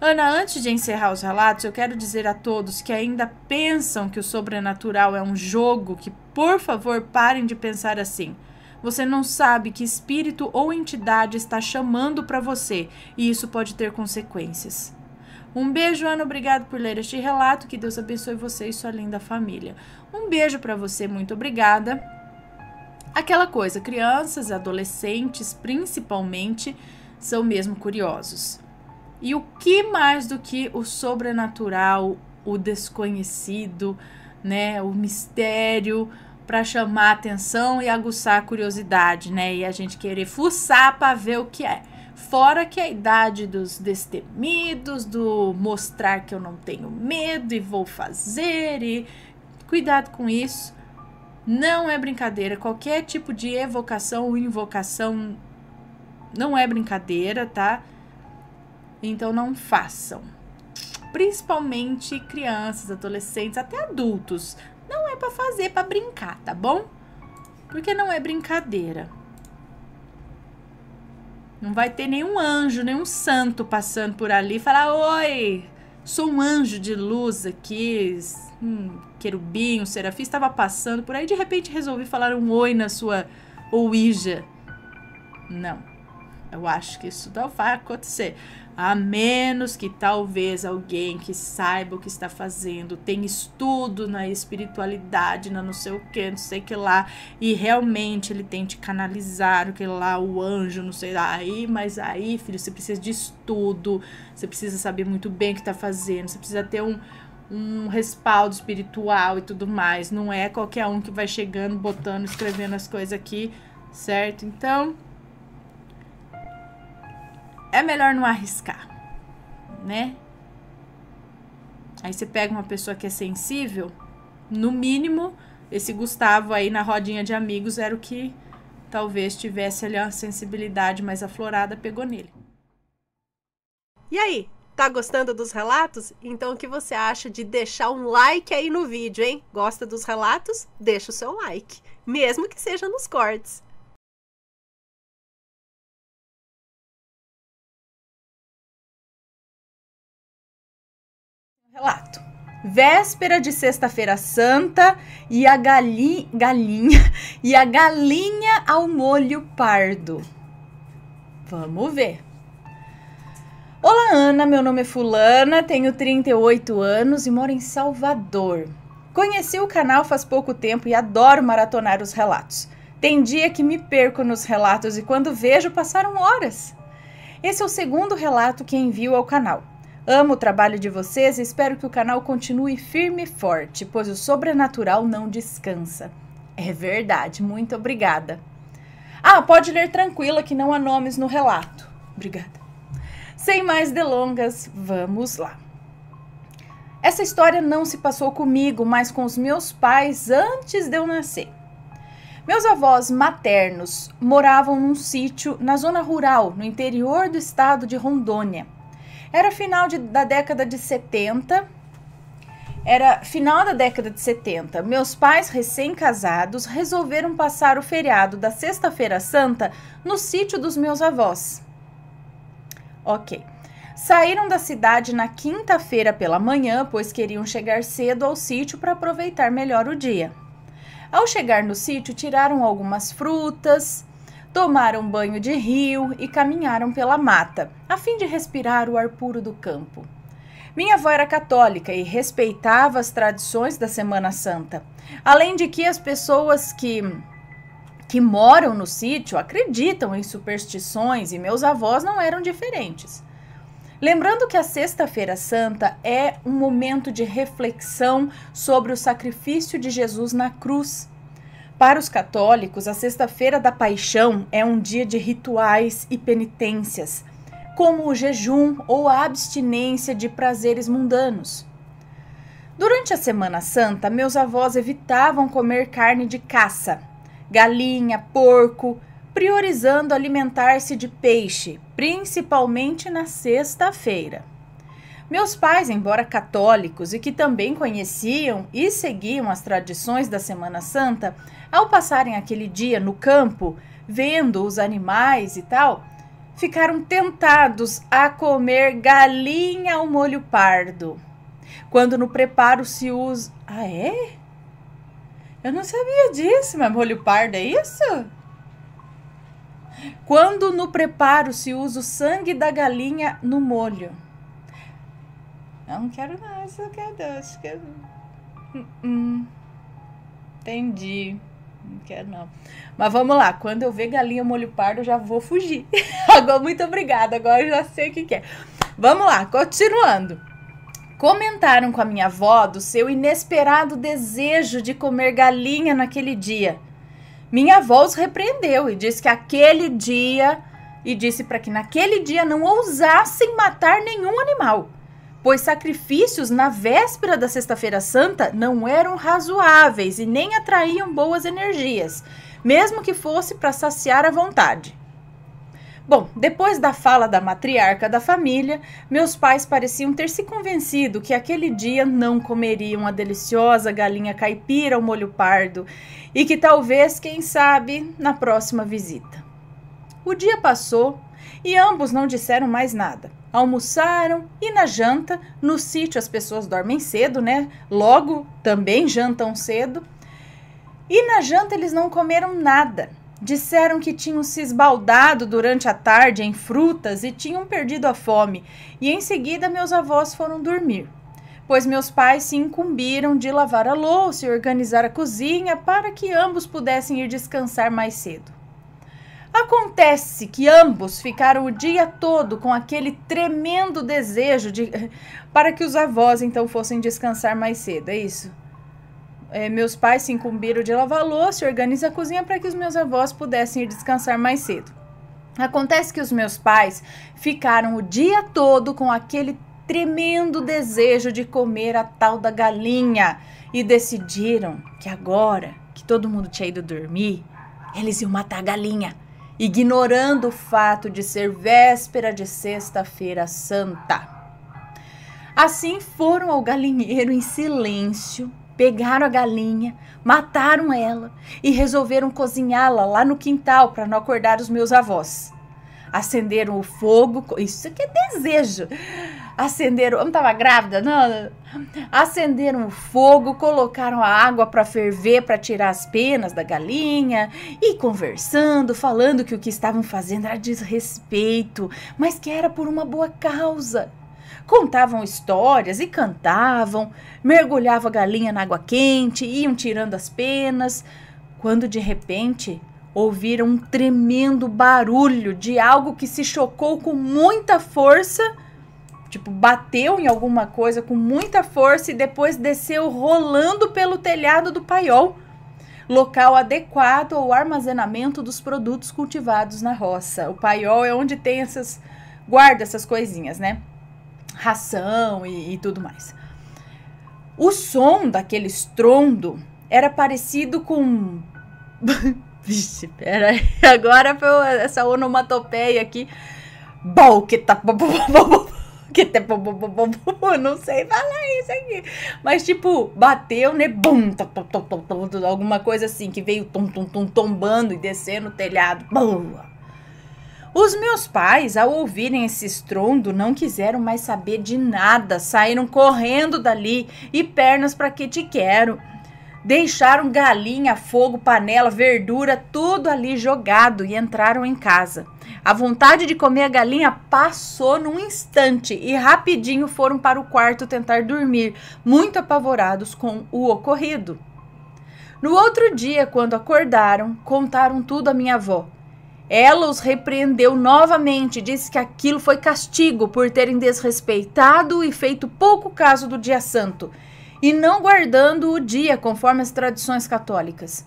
Ana, antes de encerrar os relatos, eu quero dizer a todos que ainda pensam que o sobrenatural é um jogo que, por favor, parem de pensar assim. Você não sabe que espírito ou entidade está chamando para você e isso pode ter consequências. Um beijo, Ana. Obrigado por ler este relato. Que Deus abençoe você e sua linda família. Um beijo para você. Muito obrigada. Aquela coisa, crianças, e adolescentes, principalmente, são mesmo curiosos. E o que mais do que o sobrenatural, o desconhecido, né, o mistério para chamar a atenção e aguçar a curiosidade, né? E a gente querer fuçar para ver o que é. Fora que a idade dos destemidos, do mostrar que eu não tenho medo e vou fazer e cuidado com isso. Não é brincadeira. Qualquer tipo de evocação ou invocação não é brincadeira, tá? Então não façam. Principalmente crianças, adolescentes, até adultos. Não é para fazer, para brincar, tá bom? Porque não é brincadeira. Não vai ter nenhum anjo, nenhum santo passando por ali e falar: Oi, sou um anjo de luz aqui, um querubim, o serafim, estava passando por aí, de repente resolvi falar um oi na sua ouija. Não, eu acho que isso não vai acontecer. A menos que talvez alguém que saiba o que está fazendo, tenha estudo na espiritualidade, na não sei o que, não sei o que lá, e realmente ele tente canalizar o que lá, o anjo, não sei lá. Aí, mas aí, filho, você precisa de estudo, você precisa saber muito bem o que está fazendo, você precisa ter um, um respaldo espiritual e tudo mais. Não é qualquer um que vai chegando, botando, escrevendo as coisas aqui, certo? Então, é melhor não arriscar, né? Aí você pega uma pessoa que é sensível, no mínimo, esse Gustavo aí na rodinha de amigos era o que talvez tivesse ali uma sensibilidade mais aflorada, pegou nele. E aí, tá gostando dos relatos? Então o que você acha de deixar um like aí no vídeo, hein? Gosta dos relatos? Deixa o seu like, mesmo que seja nos cortes. Relato. Véspera de sexta-feira santa e a galinha, galinha e a galinha ao molho pardo. Vamos ver. Olá, Ana. Meu nome é Fulana, tenho 38 anos e moro em Salvador. Conheci o canal faz pouco tempo e adoro maratonar os relatos. Tem dia que me perco nos relatos e quando vejo passaram horas. Esse é o segundo relato que envio ao canal. Amo o trabalho de vocês e espero que o canal continue firme e forte, pois o sobrenatural não descansa. É verdade, muito obrigada. Ah, pode ler tranquila que não há nomes no relato. Obrigada. Sem mais delongas, vamos lá. Essa história não se passou comigo, mas com os meus pais antes de eu nascer. Meus avós maternos moravam num sítio na zona rural, no interior do estado de Rondônia. Era final de, da década de 70. Era final da década de 70. Meus pais recém-casados resolveram passar o feriado da Sexta-feira Santa no sítio dos meus avós. Ok. Saíram da cidade na quinta-feira pela manhã, pois queriam chegar cedo ao sítio para aproveitar melhor o dia. Ao chegar no sítio, tiraram algumas frutas, Tomaram banho de rio e caminharam pela mata, a fim de respirar o ar puro do campo. Minha avó era católica e respeitava as tradições da Semana Santa. Além de que as pessoas que que moram no sítio acreditam em superstições e meus avós não eram diferentes. Lembrando que a Sexta-feira Santa é um momento de reflexão sobre o sacrifício de Jesus na cruz para os católicos, a Sexta-feira da Paixão é um dia de rituais e penitências, como o jejum ou a abstinência de prazeres mundanos. Durante a Semana Santa, meus avós evitavam comer carne de caça, galinha, porco, priorizando alimentar-se de peixe, principalmente na sexta-feira. Meus pais, embora católicos e que também conheciam e seguiam as tradições da Semana Santa, ao passarem aquele dia no campo, vendo os animais e tal, ficaram tentados a comer galinha ao molho pardo. Quando no preparo se usa. Ah, é? Eu não sabia disso, mas molho pardo é isso? Quando no preparo se usa o sangue da galinha no molho. Eu não quero mais, eu quero é doce. Quero... É hum, hum. Entendi. Não quero não. Mas vamos lá, quando eu ver galinha molho pardo, eu já vou fugir. agora, muito obrigada, agora eu já sei o que, quer. é. Vamos lá, continuando. Comentaram com a minha avó do seu inesperado desejo de comer galinha naquele dia. Minha avó os repreendeu e disse que aquele dia e disse para que naquele dia não ousassem matar nenhum animal pois sacrifícios na véspera da Sexta-feira Santa não eram razoáveis e nem atraíam boas energias, mesmo que fosse para saciar a vontade. Bom, depois da fala da matriarca da família, meus pais pareciam ter se convencido que aquele dia não comeriam a deliciosa galinha caipira ao molho pardo e que talvez, quem sabe, na próxima visita. O dia passou e ambos não disseram mais nada almoçaram e na janta, no sítio as pessoas dormem cedo, né? Logo também jantam cedo. E na janta eles não comeram nada. Disseram que tinham se esbaldado durante a tarde em frutas e tinham perdido a fome, e em seguida meus avós foram dormir, pois meus pais se incumbiram de lavar a louça e organizar a cozinha para que ambos pudessem ir descansar mais cedo. Acontece que ambos ficaram o dia todo com aquele tremendo desejo de para que os avós então fossem descansar mais cedo, é isso? É, meus pais se incumbiram de lavar louça e organizar a cozinha para que os meus avós pudessem ir descansar mais cedo. Acontece que os meus pais ficaram o dia todo com aquele tremendo desejo de comer a tal da galinha e decidiram que agora que todo mundo tinha ido dormir, eles iam matar a galinha ignorando o fato de ser véspera de Sexta-feira Santa. Assim foram ao galinheiro em silêncio, pegaram a galinha, mataram ela e resolveram cozinhá-la lá no quintal para não acordar os meus avós acenderam o fogo. Isso aqui é desejo. Acenderam. Eu não estava grávida? Não. Acenderam o fogo, colocaram a água para ferver, para tirar as penas da galinha e conversando, falando que o que estavam fazendo era desrespeito, mas que era por uma boa causa contavam histórias e cantavam, mergulhava a galinha na água quente, iam tirando as penas, quando de repente ouviram um tremendo barulho de algo que se chocou com muita força tipo, bateu em alguma coisa com muita força e depois desceu rolando pelo telhado do paiol, local adequado ao armazenamento dos produtos cultivados na roça. O paiol é onde tem essas. guarda essas coisinhas, né? Ração e, e tudo mais. O som daquele estrondo era parecido com. Vixe, pera aí. Agora foi essa onomatopeia aqui. Bom, que tá. Que tá. Não sei falar isso aqui. Mas, tipo, bateu, né? Bum, tom, alguma coisa assim que veio tombando e descendo o telhado. Boa. Os meus pais, ao ouvirem esse estrondo, não quiseram mais saber de nada, saíram correndo dali e pernas para que te quero. Deixaram galinha, fogo, panela, verdura, tudo ali jogado e entraram em casa. A vontade de comer a galinha passou num instante e rapidinho foram para o quarto tentar dormir, muito apavorados com o ocorrido. No outro dia, quando acordaram, contaram tudo à minha avó. Ela os repreendeu novamente, disse que aquilo foi castigo por terem desrespeitado e feito pouco caso do dia santo e não guardando o dia conforme as tradições católicas.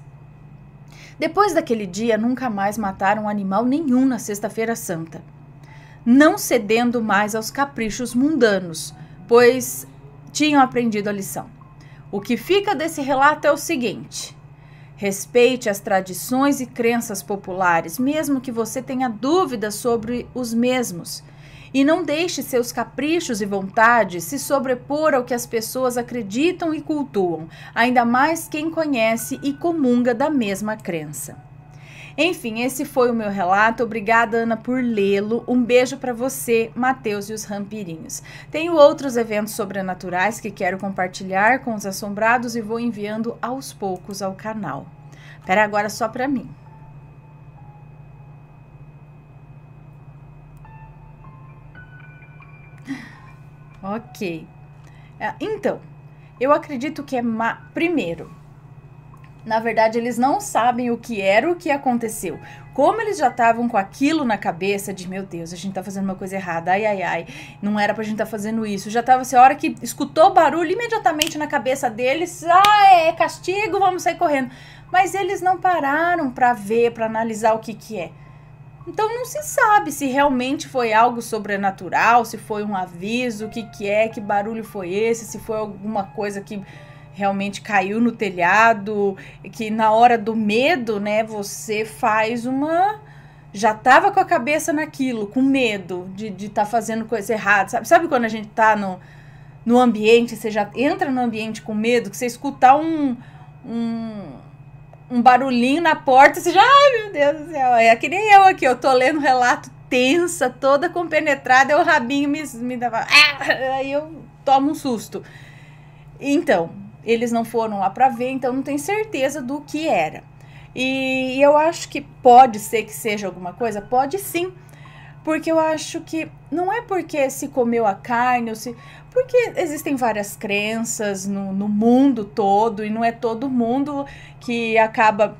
Depois daquele dia, nunca mais mataram animal nenhum na Sexta-feira Santa, não cedendo mais aos caprichos mundanos, pois tinham aprendido a lição. O que fica desse relato é o seguinte: respeite as tradições e crenças populares, mesmo que você tenha dúvidas sobre os mesmos e não deixe seus caprichos e vontades se sobrepor ao que as pessoas acreditam e cultuam, ainda mais quem conhece e comunga da mesma crença. Enfim, esse foi o meu relato. Obrigada, Ana, por lê-lo. Um beijo para você, Matheus e os Rampirinhos. Tenho outros eventos sobrenaturais que quero compartilhar com os assombrados e vou enviando aos poucos ao canal. Espera agora só para mim. Ok. É, então, eu acredito que é ma... primeiro. Na verdade, eles não sabem o que era o que aconteceu. Como eles já estavam com aquilo na cabeça de, meu Deus, a gente tá fazendo uma coisa errada, ai, ai, ai, não era pra gente tá fazendo isso. Já tava assim, a hora que escutou barulho, imediatamente na cabeça deles, ah, é, é castigo, vamos sair correndo. Mas eles não pararam pra ver, pra analisar o que que é. Então não se sabe se realmente foi algo sobrenatural, se foi um aviso, o que, que é, que barulho foi esse, se foi alguma coisa que realmente caiu no telhado, que na hora do medo, né, você faz uma. Já tava com a cabeça naquilo, com medo de estar tá fazendo coisa errada. Sabe, sabe quando a gente tá no, no ambiente, você já entra no ambiente com medo, que você escutar um, um um barulhinho na porta, você já, ai meu Deus do céu, é que nem eu aqui, eu tô lendo o relato tensa, toda compenetrada, e o rabinho me, me dava, ah! aí eu tomo um susto. Então, eles não foram lá para ver, então não tem certeza do que era. E, e eu acho que pode ser que seja alguma coisa, pode sim. Porque eu acho que não é porque se comeu a carne, ou se, porque existem várias crenças no, no mundo todo e não é todo mundo que acaba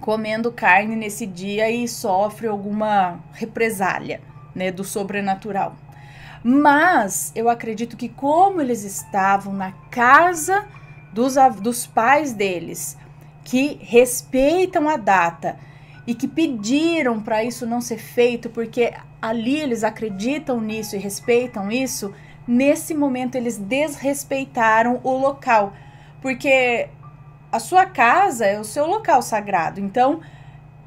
comendo carne nesse dia e sofre alguma represália, né, do sobrenatural. Mas eu acredito que como eles estavam na casa dos, dos pais deles, que respeitam a data, e que pediram para isso não ser feito, porque ali eles acreditam nisso e respeitam isso, nesse momento eles desrespeitaram o local, porque a sua casa é o seu local sagrado. Então,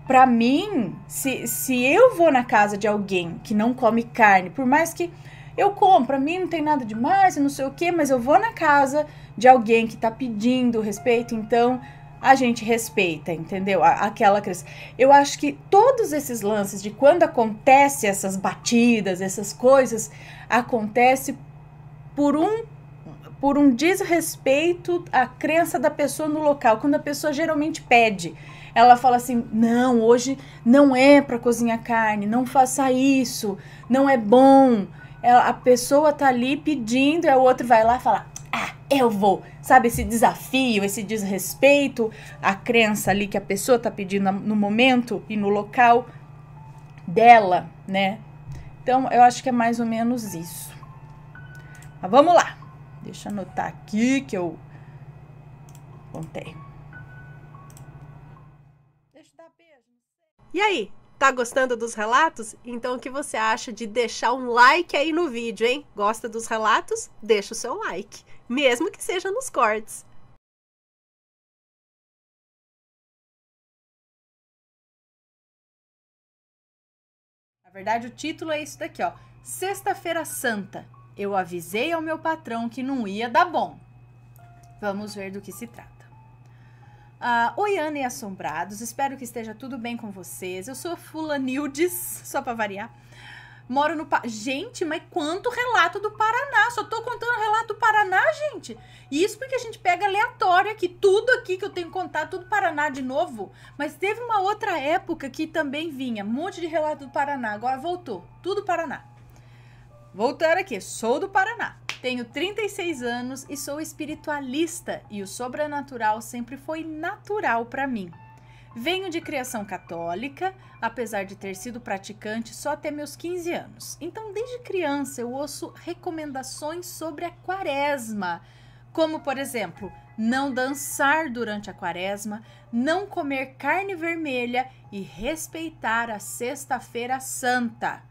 para mim, se, se eu vou na casa de alguém que não come carne, por mais que eu como, para mim não tem nada demais, não sei o que, mas eu vou na casa de alguém que está pedindo respeito, então a gente respeita, entendeu? Aquela criança. Eu acho que todos esses lances de quando acontece essas batidas, essas coisas, acontece por um por um desrespeito à crença da pessoa no local, quando a pessoa geralmente pede. Ela fala assim: "Não, hoje não é para cozinhar carne, não faça isso, não é bom". Ela, a pessoa tá ali pedindo, e o outro vai lá e fala: ah, eu vou. Sabe, esse desafio, esse desrespeito, a crença ali que a pessoa tá pedindo no momento e no local dela, né? Então, eu acho que é mais ou menos isso. Mas vamos lá. Deixa eu anotar aqui que eu contei. E aí, tá gostando dos relatos? Então o que você acha de deixar um like aí no vídeo, hein? Gosta dos relatos? Deixa o seu like mesmo que seja nos cortes. Na verdade, o título é isso daqui, ó. Sexta-feira Santa. Eu avisei ao meu patrão que não ia dar bom. Vamos ver do que se trata. Uh, Oi, Ana e Assombrados, espero que esteja tudo bem com vocês. Eu sou Fulanildes, só para variar moro no. Pa... Gente, mas quanto relato do Paraná? Só tô contando relato do Paraná, gente. Isso porque a gente pega aleatório aqui, tudo aqui que eu tenho que contar, tudo Paraná de novo. Mas teve uma outra época que também vinha, um monte de relato do Paraná. Agora voltou, tudo Paraná. Voltando aqui, sou do Paraná. Tenho 36 anos e sou espiritualista, e o sobrenatural sempre foi natural para mim. Venho de criação católica, apesar de ter sido praticante só até meus 15 anos. Então, desde criança, eu ouço recomendações sobre a quaresma, como, por exemplo, não dançar durante a quaresma, não comer carne vermelha e respeitar a Sexta-feira Santa.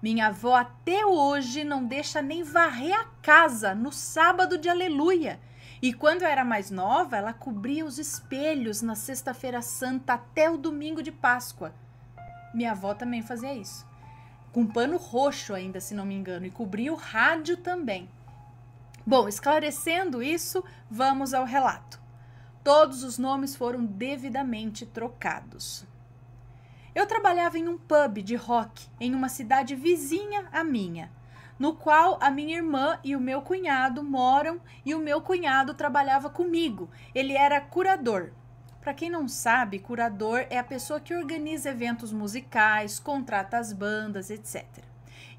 Minha avó até hoje não deixa nem varrer a casa no sábado de aleluia e quando eu era mais nova, ela cobria os espelhos na Sexta-feira Santa até o domingo de Páscoa. Minha avó também fazia isso. Com pano roxo ainda, se não me engano, e cobria o rádio também. Bom, esclarecendo isso, vamos ao relato. Todos os nomes foram devidamente trocados. Eu trabalhava em um pub de rock em uma cidade vizinha à minha no qual a minha irmã e o meu cunhado moram e o meu cunhado trabalhava comigo. Ele era curador. Para quem não sabe, curador é a pessoa que organiza eventos musicais, contrata as bandas, etc.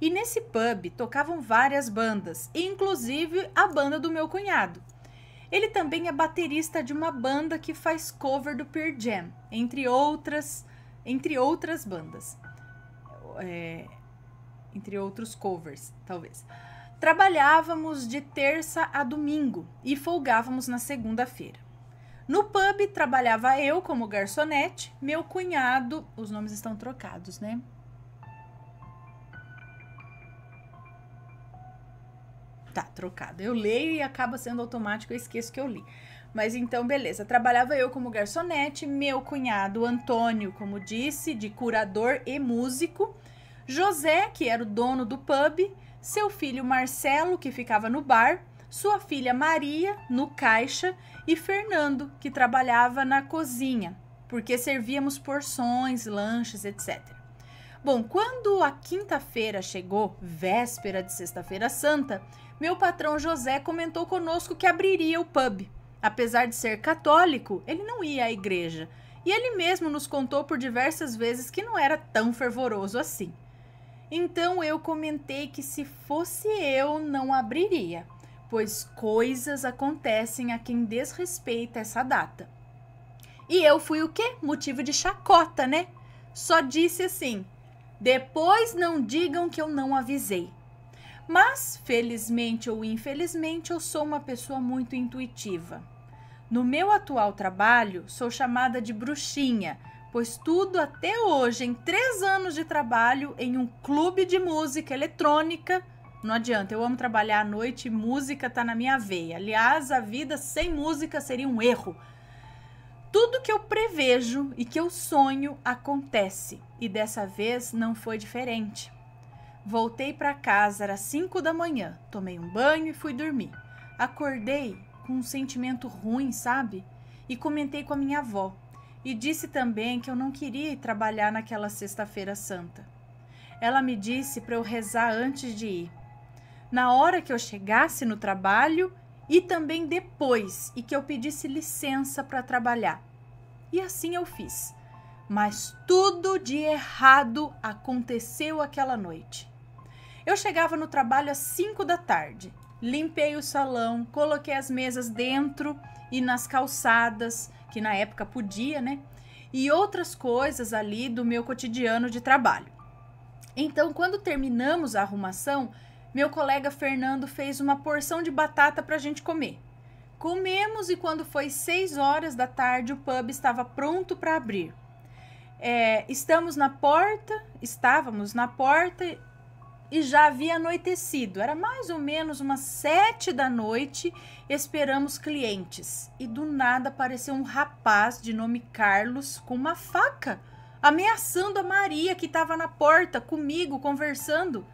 E nesse pub tocavam várias bandas, inclusive a banda do meu cunhado. Ele também é baterista de uma banda que faz cover do Pearl Jam, entre outras, entre outras bandas. É, entre outros covers, talvez. Trabalhávamos de terça a domingo e folgávamos na segunda-feira. No pub trabalhava eu como garçonete, meu cunhado, os nomes estão trocados, né? Tá, trocado. Eu leio e acaba sendo automático, eu esqueço que eu li. Mas então, beleza. Trabalhava eu como garçonete, meu cunhado Antônio, como disse, de curador e músico, José, que era o dono do pub, seu filho Marcelo, que ficava no bar, sua filha Maria, no caixa, e Fernando, que trabalhava na cozinha, porque servíamos porções, lanches, etc. Bom, quando a quinta-feira chegou, véspera de Sexta-feira Santa, meu patrão José comentou conosco que abriria o pub. Apesar de ser católico, ele não ia à igreja. E ele mesmo nos contou por diversas vezes que não era tão fervoroso assim. Então eu comentei que se fosse eu, não abriria, pois coisas acontecem a quem desrespeita essa data. E eu fui o quê? Motivo de chacota, né? Só disse assim: depois não digam que eu não avisei. Mas, felizmente ou infelizmente, eu sou uma pessoa muito intuitiva. No meu atual trabalho, sou chamada de bruxinha, pois tudo até hoje, em três anos de trabalho em um clube de música eletrônica, não adianta, eu amo trabalhar à noite e música tá na minha veia. Aliás, a vida sem música seria um erro. Tudo que eu prevejo e que eu sonho acontece, e dessa vez não foi diferente. Voltei para casa, era 5 da manhã, tomei um banho e fui dormir. Acordei com um sentimento ruim, sabe? E comentei com a minha avó e disse também que eu não queria ir trabalhar naquela Sexta-feira Santa. Ela me disse para eu rezar antes de ir, na hora que eu chegasse no trabalho e também depois, e que eu pedisse licença para trabalhar. E assim eu fiz. Mas tudo de errado aconteceu aquela noite. Eu chegava no trabalho às 5 da tarde, limpei o salão, coloquei as mesas dentro e nas calçadas, que na época podia, né? E outras coisas ali do meu cotidiano de trabalho. Então, quando terminamos a arrumação, meu colega Fernando fez uma porção de batata para a gente comer. Comemos e quando foi 6 horas da tarde, o pub estava pronto para abrir. É, estamos na porta, estávamos na porta e já havia anoitecido. Era mais ou menos umas sete da noite, esperamos clientes. E do nada apareceu um rapaz de nome Carlos com uma faca, ameaçando a Maria que estava na porta comigo conversando.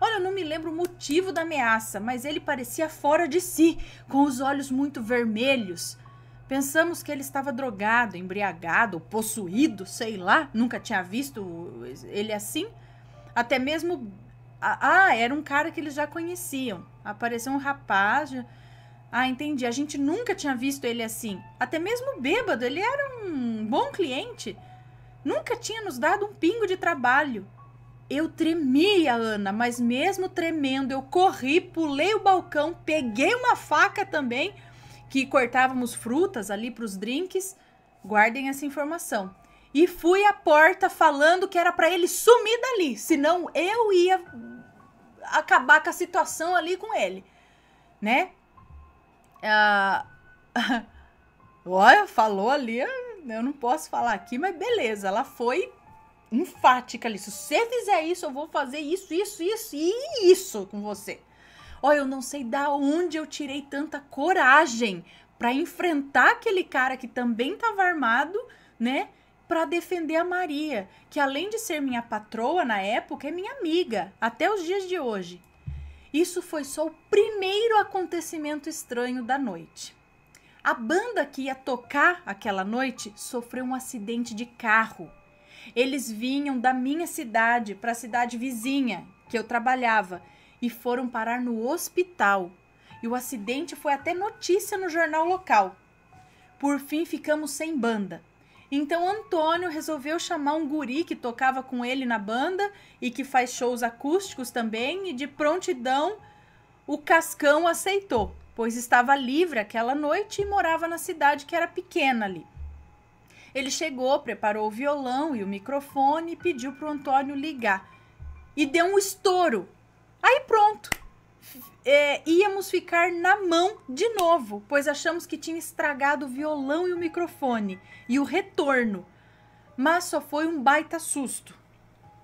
Olha, eu não me lembro o motivo da ameaça, mas ele parecia fora de si, com os olhos muito vermelhos. Pensamos que ele estava drogado, embriagado, possuído, sei lá, nunca tinha visto ele assim. Até mesmo ah, era um cara que eles já conheciam. Apareceu um rapaz. Ah, entendi. A gente nunca tinha visto ele assim. Até mesmo bêbado, ele era um bom cliente. Nunca tinha nos dado um pingo de trabalho. Eu tremia, Ana, mas mesmo tremendo, eu corri, pulei o balcão, peguei uma faca também, que cortávamos frutas ali para os drinks. Guardem essa informação. E fui à porta falando que era para ele sumir dali, senão eu ia acabar com a situação ali com ele, né? Uh, olha, falou ali, eu não posso falar aqui, mas beleza, ela foi enfática ali. Se você fizer isso, eu vou fazer isso, isso, isso e isso com você. Olha, eu não sei da onde eu tirei tanta coragem para enfrentar aquele cara que também estava armado, né? para defender a Maria, que além de ser minha patroa na época, é minha amiga até os dias de hoje. Isso foi só o primeiro acontecimento estranho da noite. A banda que ia tocar aquela noite sofreu um acidente de carro. Eles vinham da minha cidade para a cidade vizinha que eu trabalhava e foram parar no hospital. E o acidente foi até notícia no jornal local. Por fim, ficamos sem banda. Então Antônio resolveu chamar um guri que tocava com ele na banda e que faz shows acústicos também, e de prontidão o Cascão aceitou, pois estava livre aquela noite e morava na cidade que era pequena ali. Ele chegou, preparou o violão e o microfone e pediu para o Antônio ligar. E deu um estouro. Aí pronto, é, íamos ficar na mão de novo, pois achamos que tinha estragado o violão e o microfone e o retorno. Mas só foi um baita susto.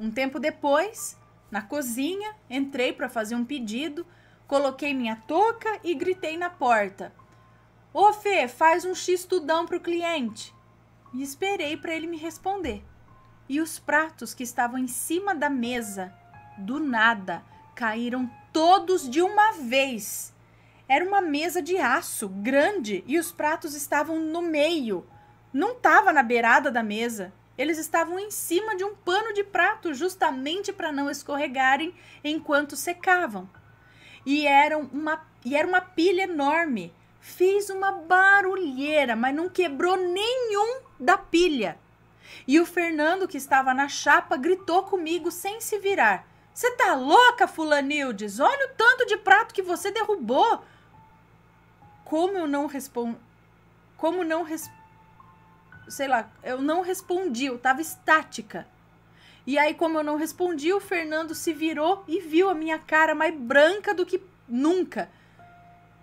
Um tempo depois, na cozinha, entrei para fazer um pedido, coloquei minha touca e gritei na porta: Ô Fê, faz um x-tudão para o cliente. E esperei para ele me responder. E os pratos que estavam em cima da mesa, do nada, caíram todos de uma vez. Era uma mesa de aço grande e os pratos estavam no meio. Não estava na beirada da mesa. Eles estavam em cima de um pano de prato, justamente para não escorregarem enquanto secavam. E, eram uma, e era uma pilha enorme. Fiz uma barulheira, mas não quebrou nenhum da pilha. E o Fernando, que estava na chapa, gritou comigo sem se virar. Você tá louca, Fulanildes? Olha o tanto de prato que você derrubou. Como eu não respondo. Como não res... Sei lá, eu não respondi, eu tava estática. E aí, como eu não respondi, o Fernando se virou e viu a minha cara mais branca do que nunca.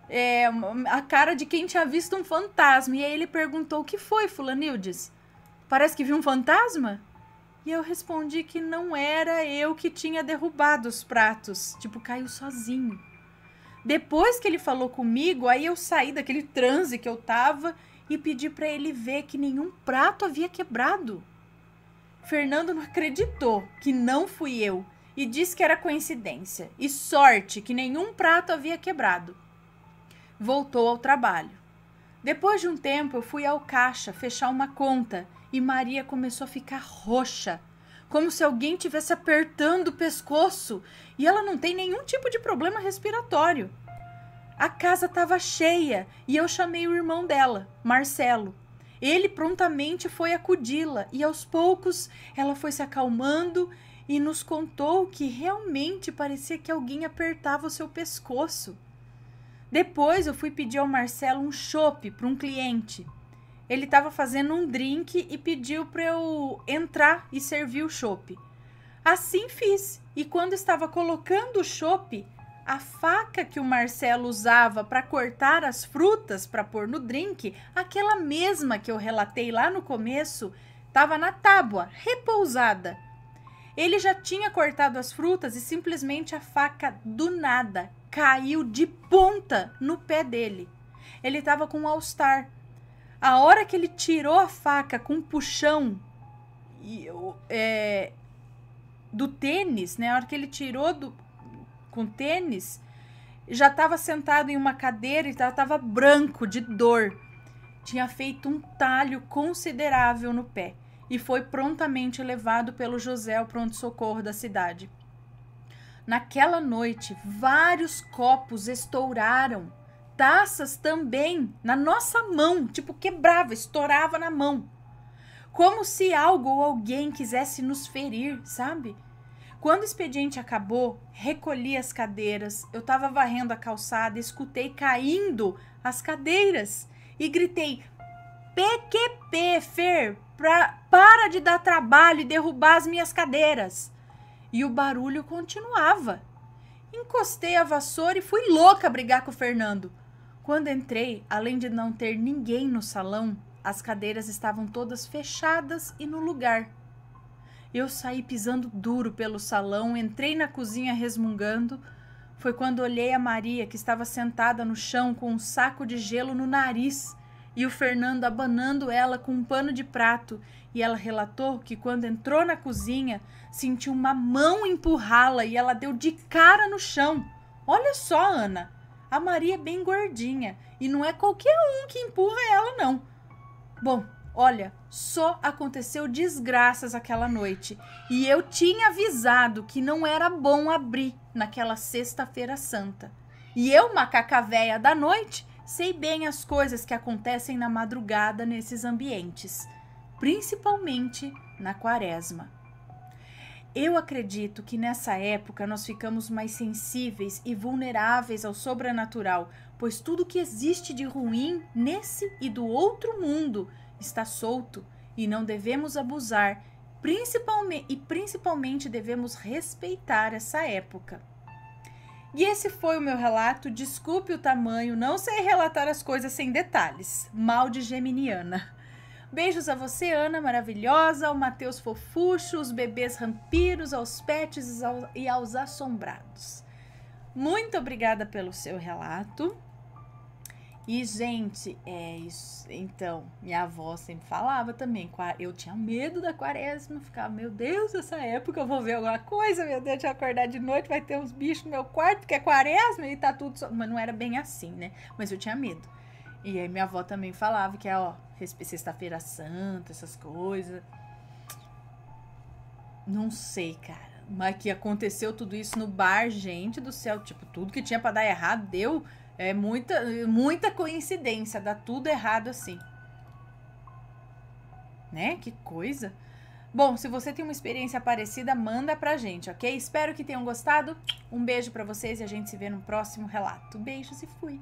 É, a cara de quem tinha visto um fantasma. E aí ele perguntou: O que foi, Fulanildes? Parece que viu um fantasma? E eu respondi que não era eu que tinha derrubado os pratos, tipo, caiu sozinho. Depois que ele falou comigo, aí eu saí daquele transe que eu tava e pedi para ele ver que nenhum prato havia quebrado. Fernando não acreditou que não fui eu e disse que era coincidência e sorte que nenhum prato havia quebrado. Voltou ao trabalho. Depois de um tempo, eu fui ao caixa fechar uma conta e Maria começou a ficar roxa, como se alguém tivesse apertando o pescoço, e ela não tem nenhum tipo de problema respiratório. A casa estava cheia e eu chamei o irmão dela, Marcelo. Ele prontamente foi acudi-la e aos poucos ela foi se acalmando e nos contou que realmente parecia que alguém apertava o seu pescoço. Depois eu fui pedir ao Marcelo um chope para um cliente ele estava fazendo um drink e pediu para eu entrar e servir o chopp. Assim fiz. E quando estava colocando o chopp, a faca que o Marcelo usava para cortar as frutas para pôr no drink, aquela mesma que eu relatei lá no começo, estava na tábua, repousada. Ele já tinha cortado as frutas e simplesmente a faca do nada caiu de ponta no pé dele. Ele estava com um all-star a hora que ele tirou a faca com um puxão e, é, do tênis, né? A hora que ele tirou do, com tênis, já estava sentado em uma cadeira e estava branco de dor. Tinha feito um talho considerável no pé e foi prontamente levado pelo José ao pronto-socorro da cidade. Naquela noite, vários copos estouraram taças também na nossa mão, tipo quebrava, estourava na mão. Como se algo ou alguém quisesse nos ferir, sabe? Quando o expediente acabou, recolhi as cadeiras, eu estava varrendo a calçada, escutei caindo as cadeiras e gritei: PQP, Fer, pra, para de dar trabalho e derrubar as minhas cadeiras. E o barulho continuava. Encostei a vassoura e fui louca brigar com o Fernando. Quando entrei, além de não ter ninguém no salão, as cadeiras estavam todas fechadas e no lugar. Eu saí pisando duro pelo salão, entrei na cozinha resmungando. Foi quando olhei a Maria, que estava sentada no chão com um saco de gelo no nariz e o Fernando abanando ela com um pano de prato, e ela relatou que quando entrou na cozinha, sentiu uma mão empurrá-la e ela deu de cara no chão. Olha só, Ana, a Maria é bem gordinha e não é qualquer um que empurra ela, não. Bom, olha, só aconteceu desgraças aquela noite e eu tinha avisado que não era bom abrir naquela Sexta-feira Santa. E eu, macaca véia da noite, sei bem as coisas que acontecem na madrugada nesses ambientes, principalmente na quaresma. Eu acredito que nessa época nós ficamos mais sensíveis e vulneráveis ao sobrenatural, pois tudo que existe de ruim nesse e do outro mundo está solto e não devemos abusar, principalmente e principalmente devemos respeitar essa época. E esse foi o meu relato. Desculpe o tamanho, não sei relatar as coisas sem detalhes. Mal de geminiana. Beijos a você, Ana maravilhosa, ao Matheus fofucho, os bebês rampiros, aos pets e aos assombrados. Muito obrigada pelo seu relato. E, gente, é isso. Então, minha avó sempre falava também. Eu tinha medo da quaresma. Ficava, meu Deus, essa época eu vou ver alguma coisa. Meu Deus, de acordar de noite, vai ter uns bichos no meu quarto, porque é quaresma e tá tudo. So... Mas não era bem assim, né? Mas eu tinha medo. E aí minha avó também falava que é, ó, sexta-feira santa, essas coisas. Não sei, cara. Mas que aconteceu tudo isso no bar, gente do céu. Tipo, tudo que tinha para dar errado deu. É muita, muita coincidência, dá tudo errado assim. Né? Que coisa. Bom, se você tem uma experiência parecida, manda pra gente, ok? Espero que tenham gostado. Um beijo para vocês e a gente se vê no próximo relato. Beijos e fui!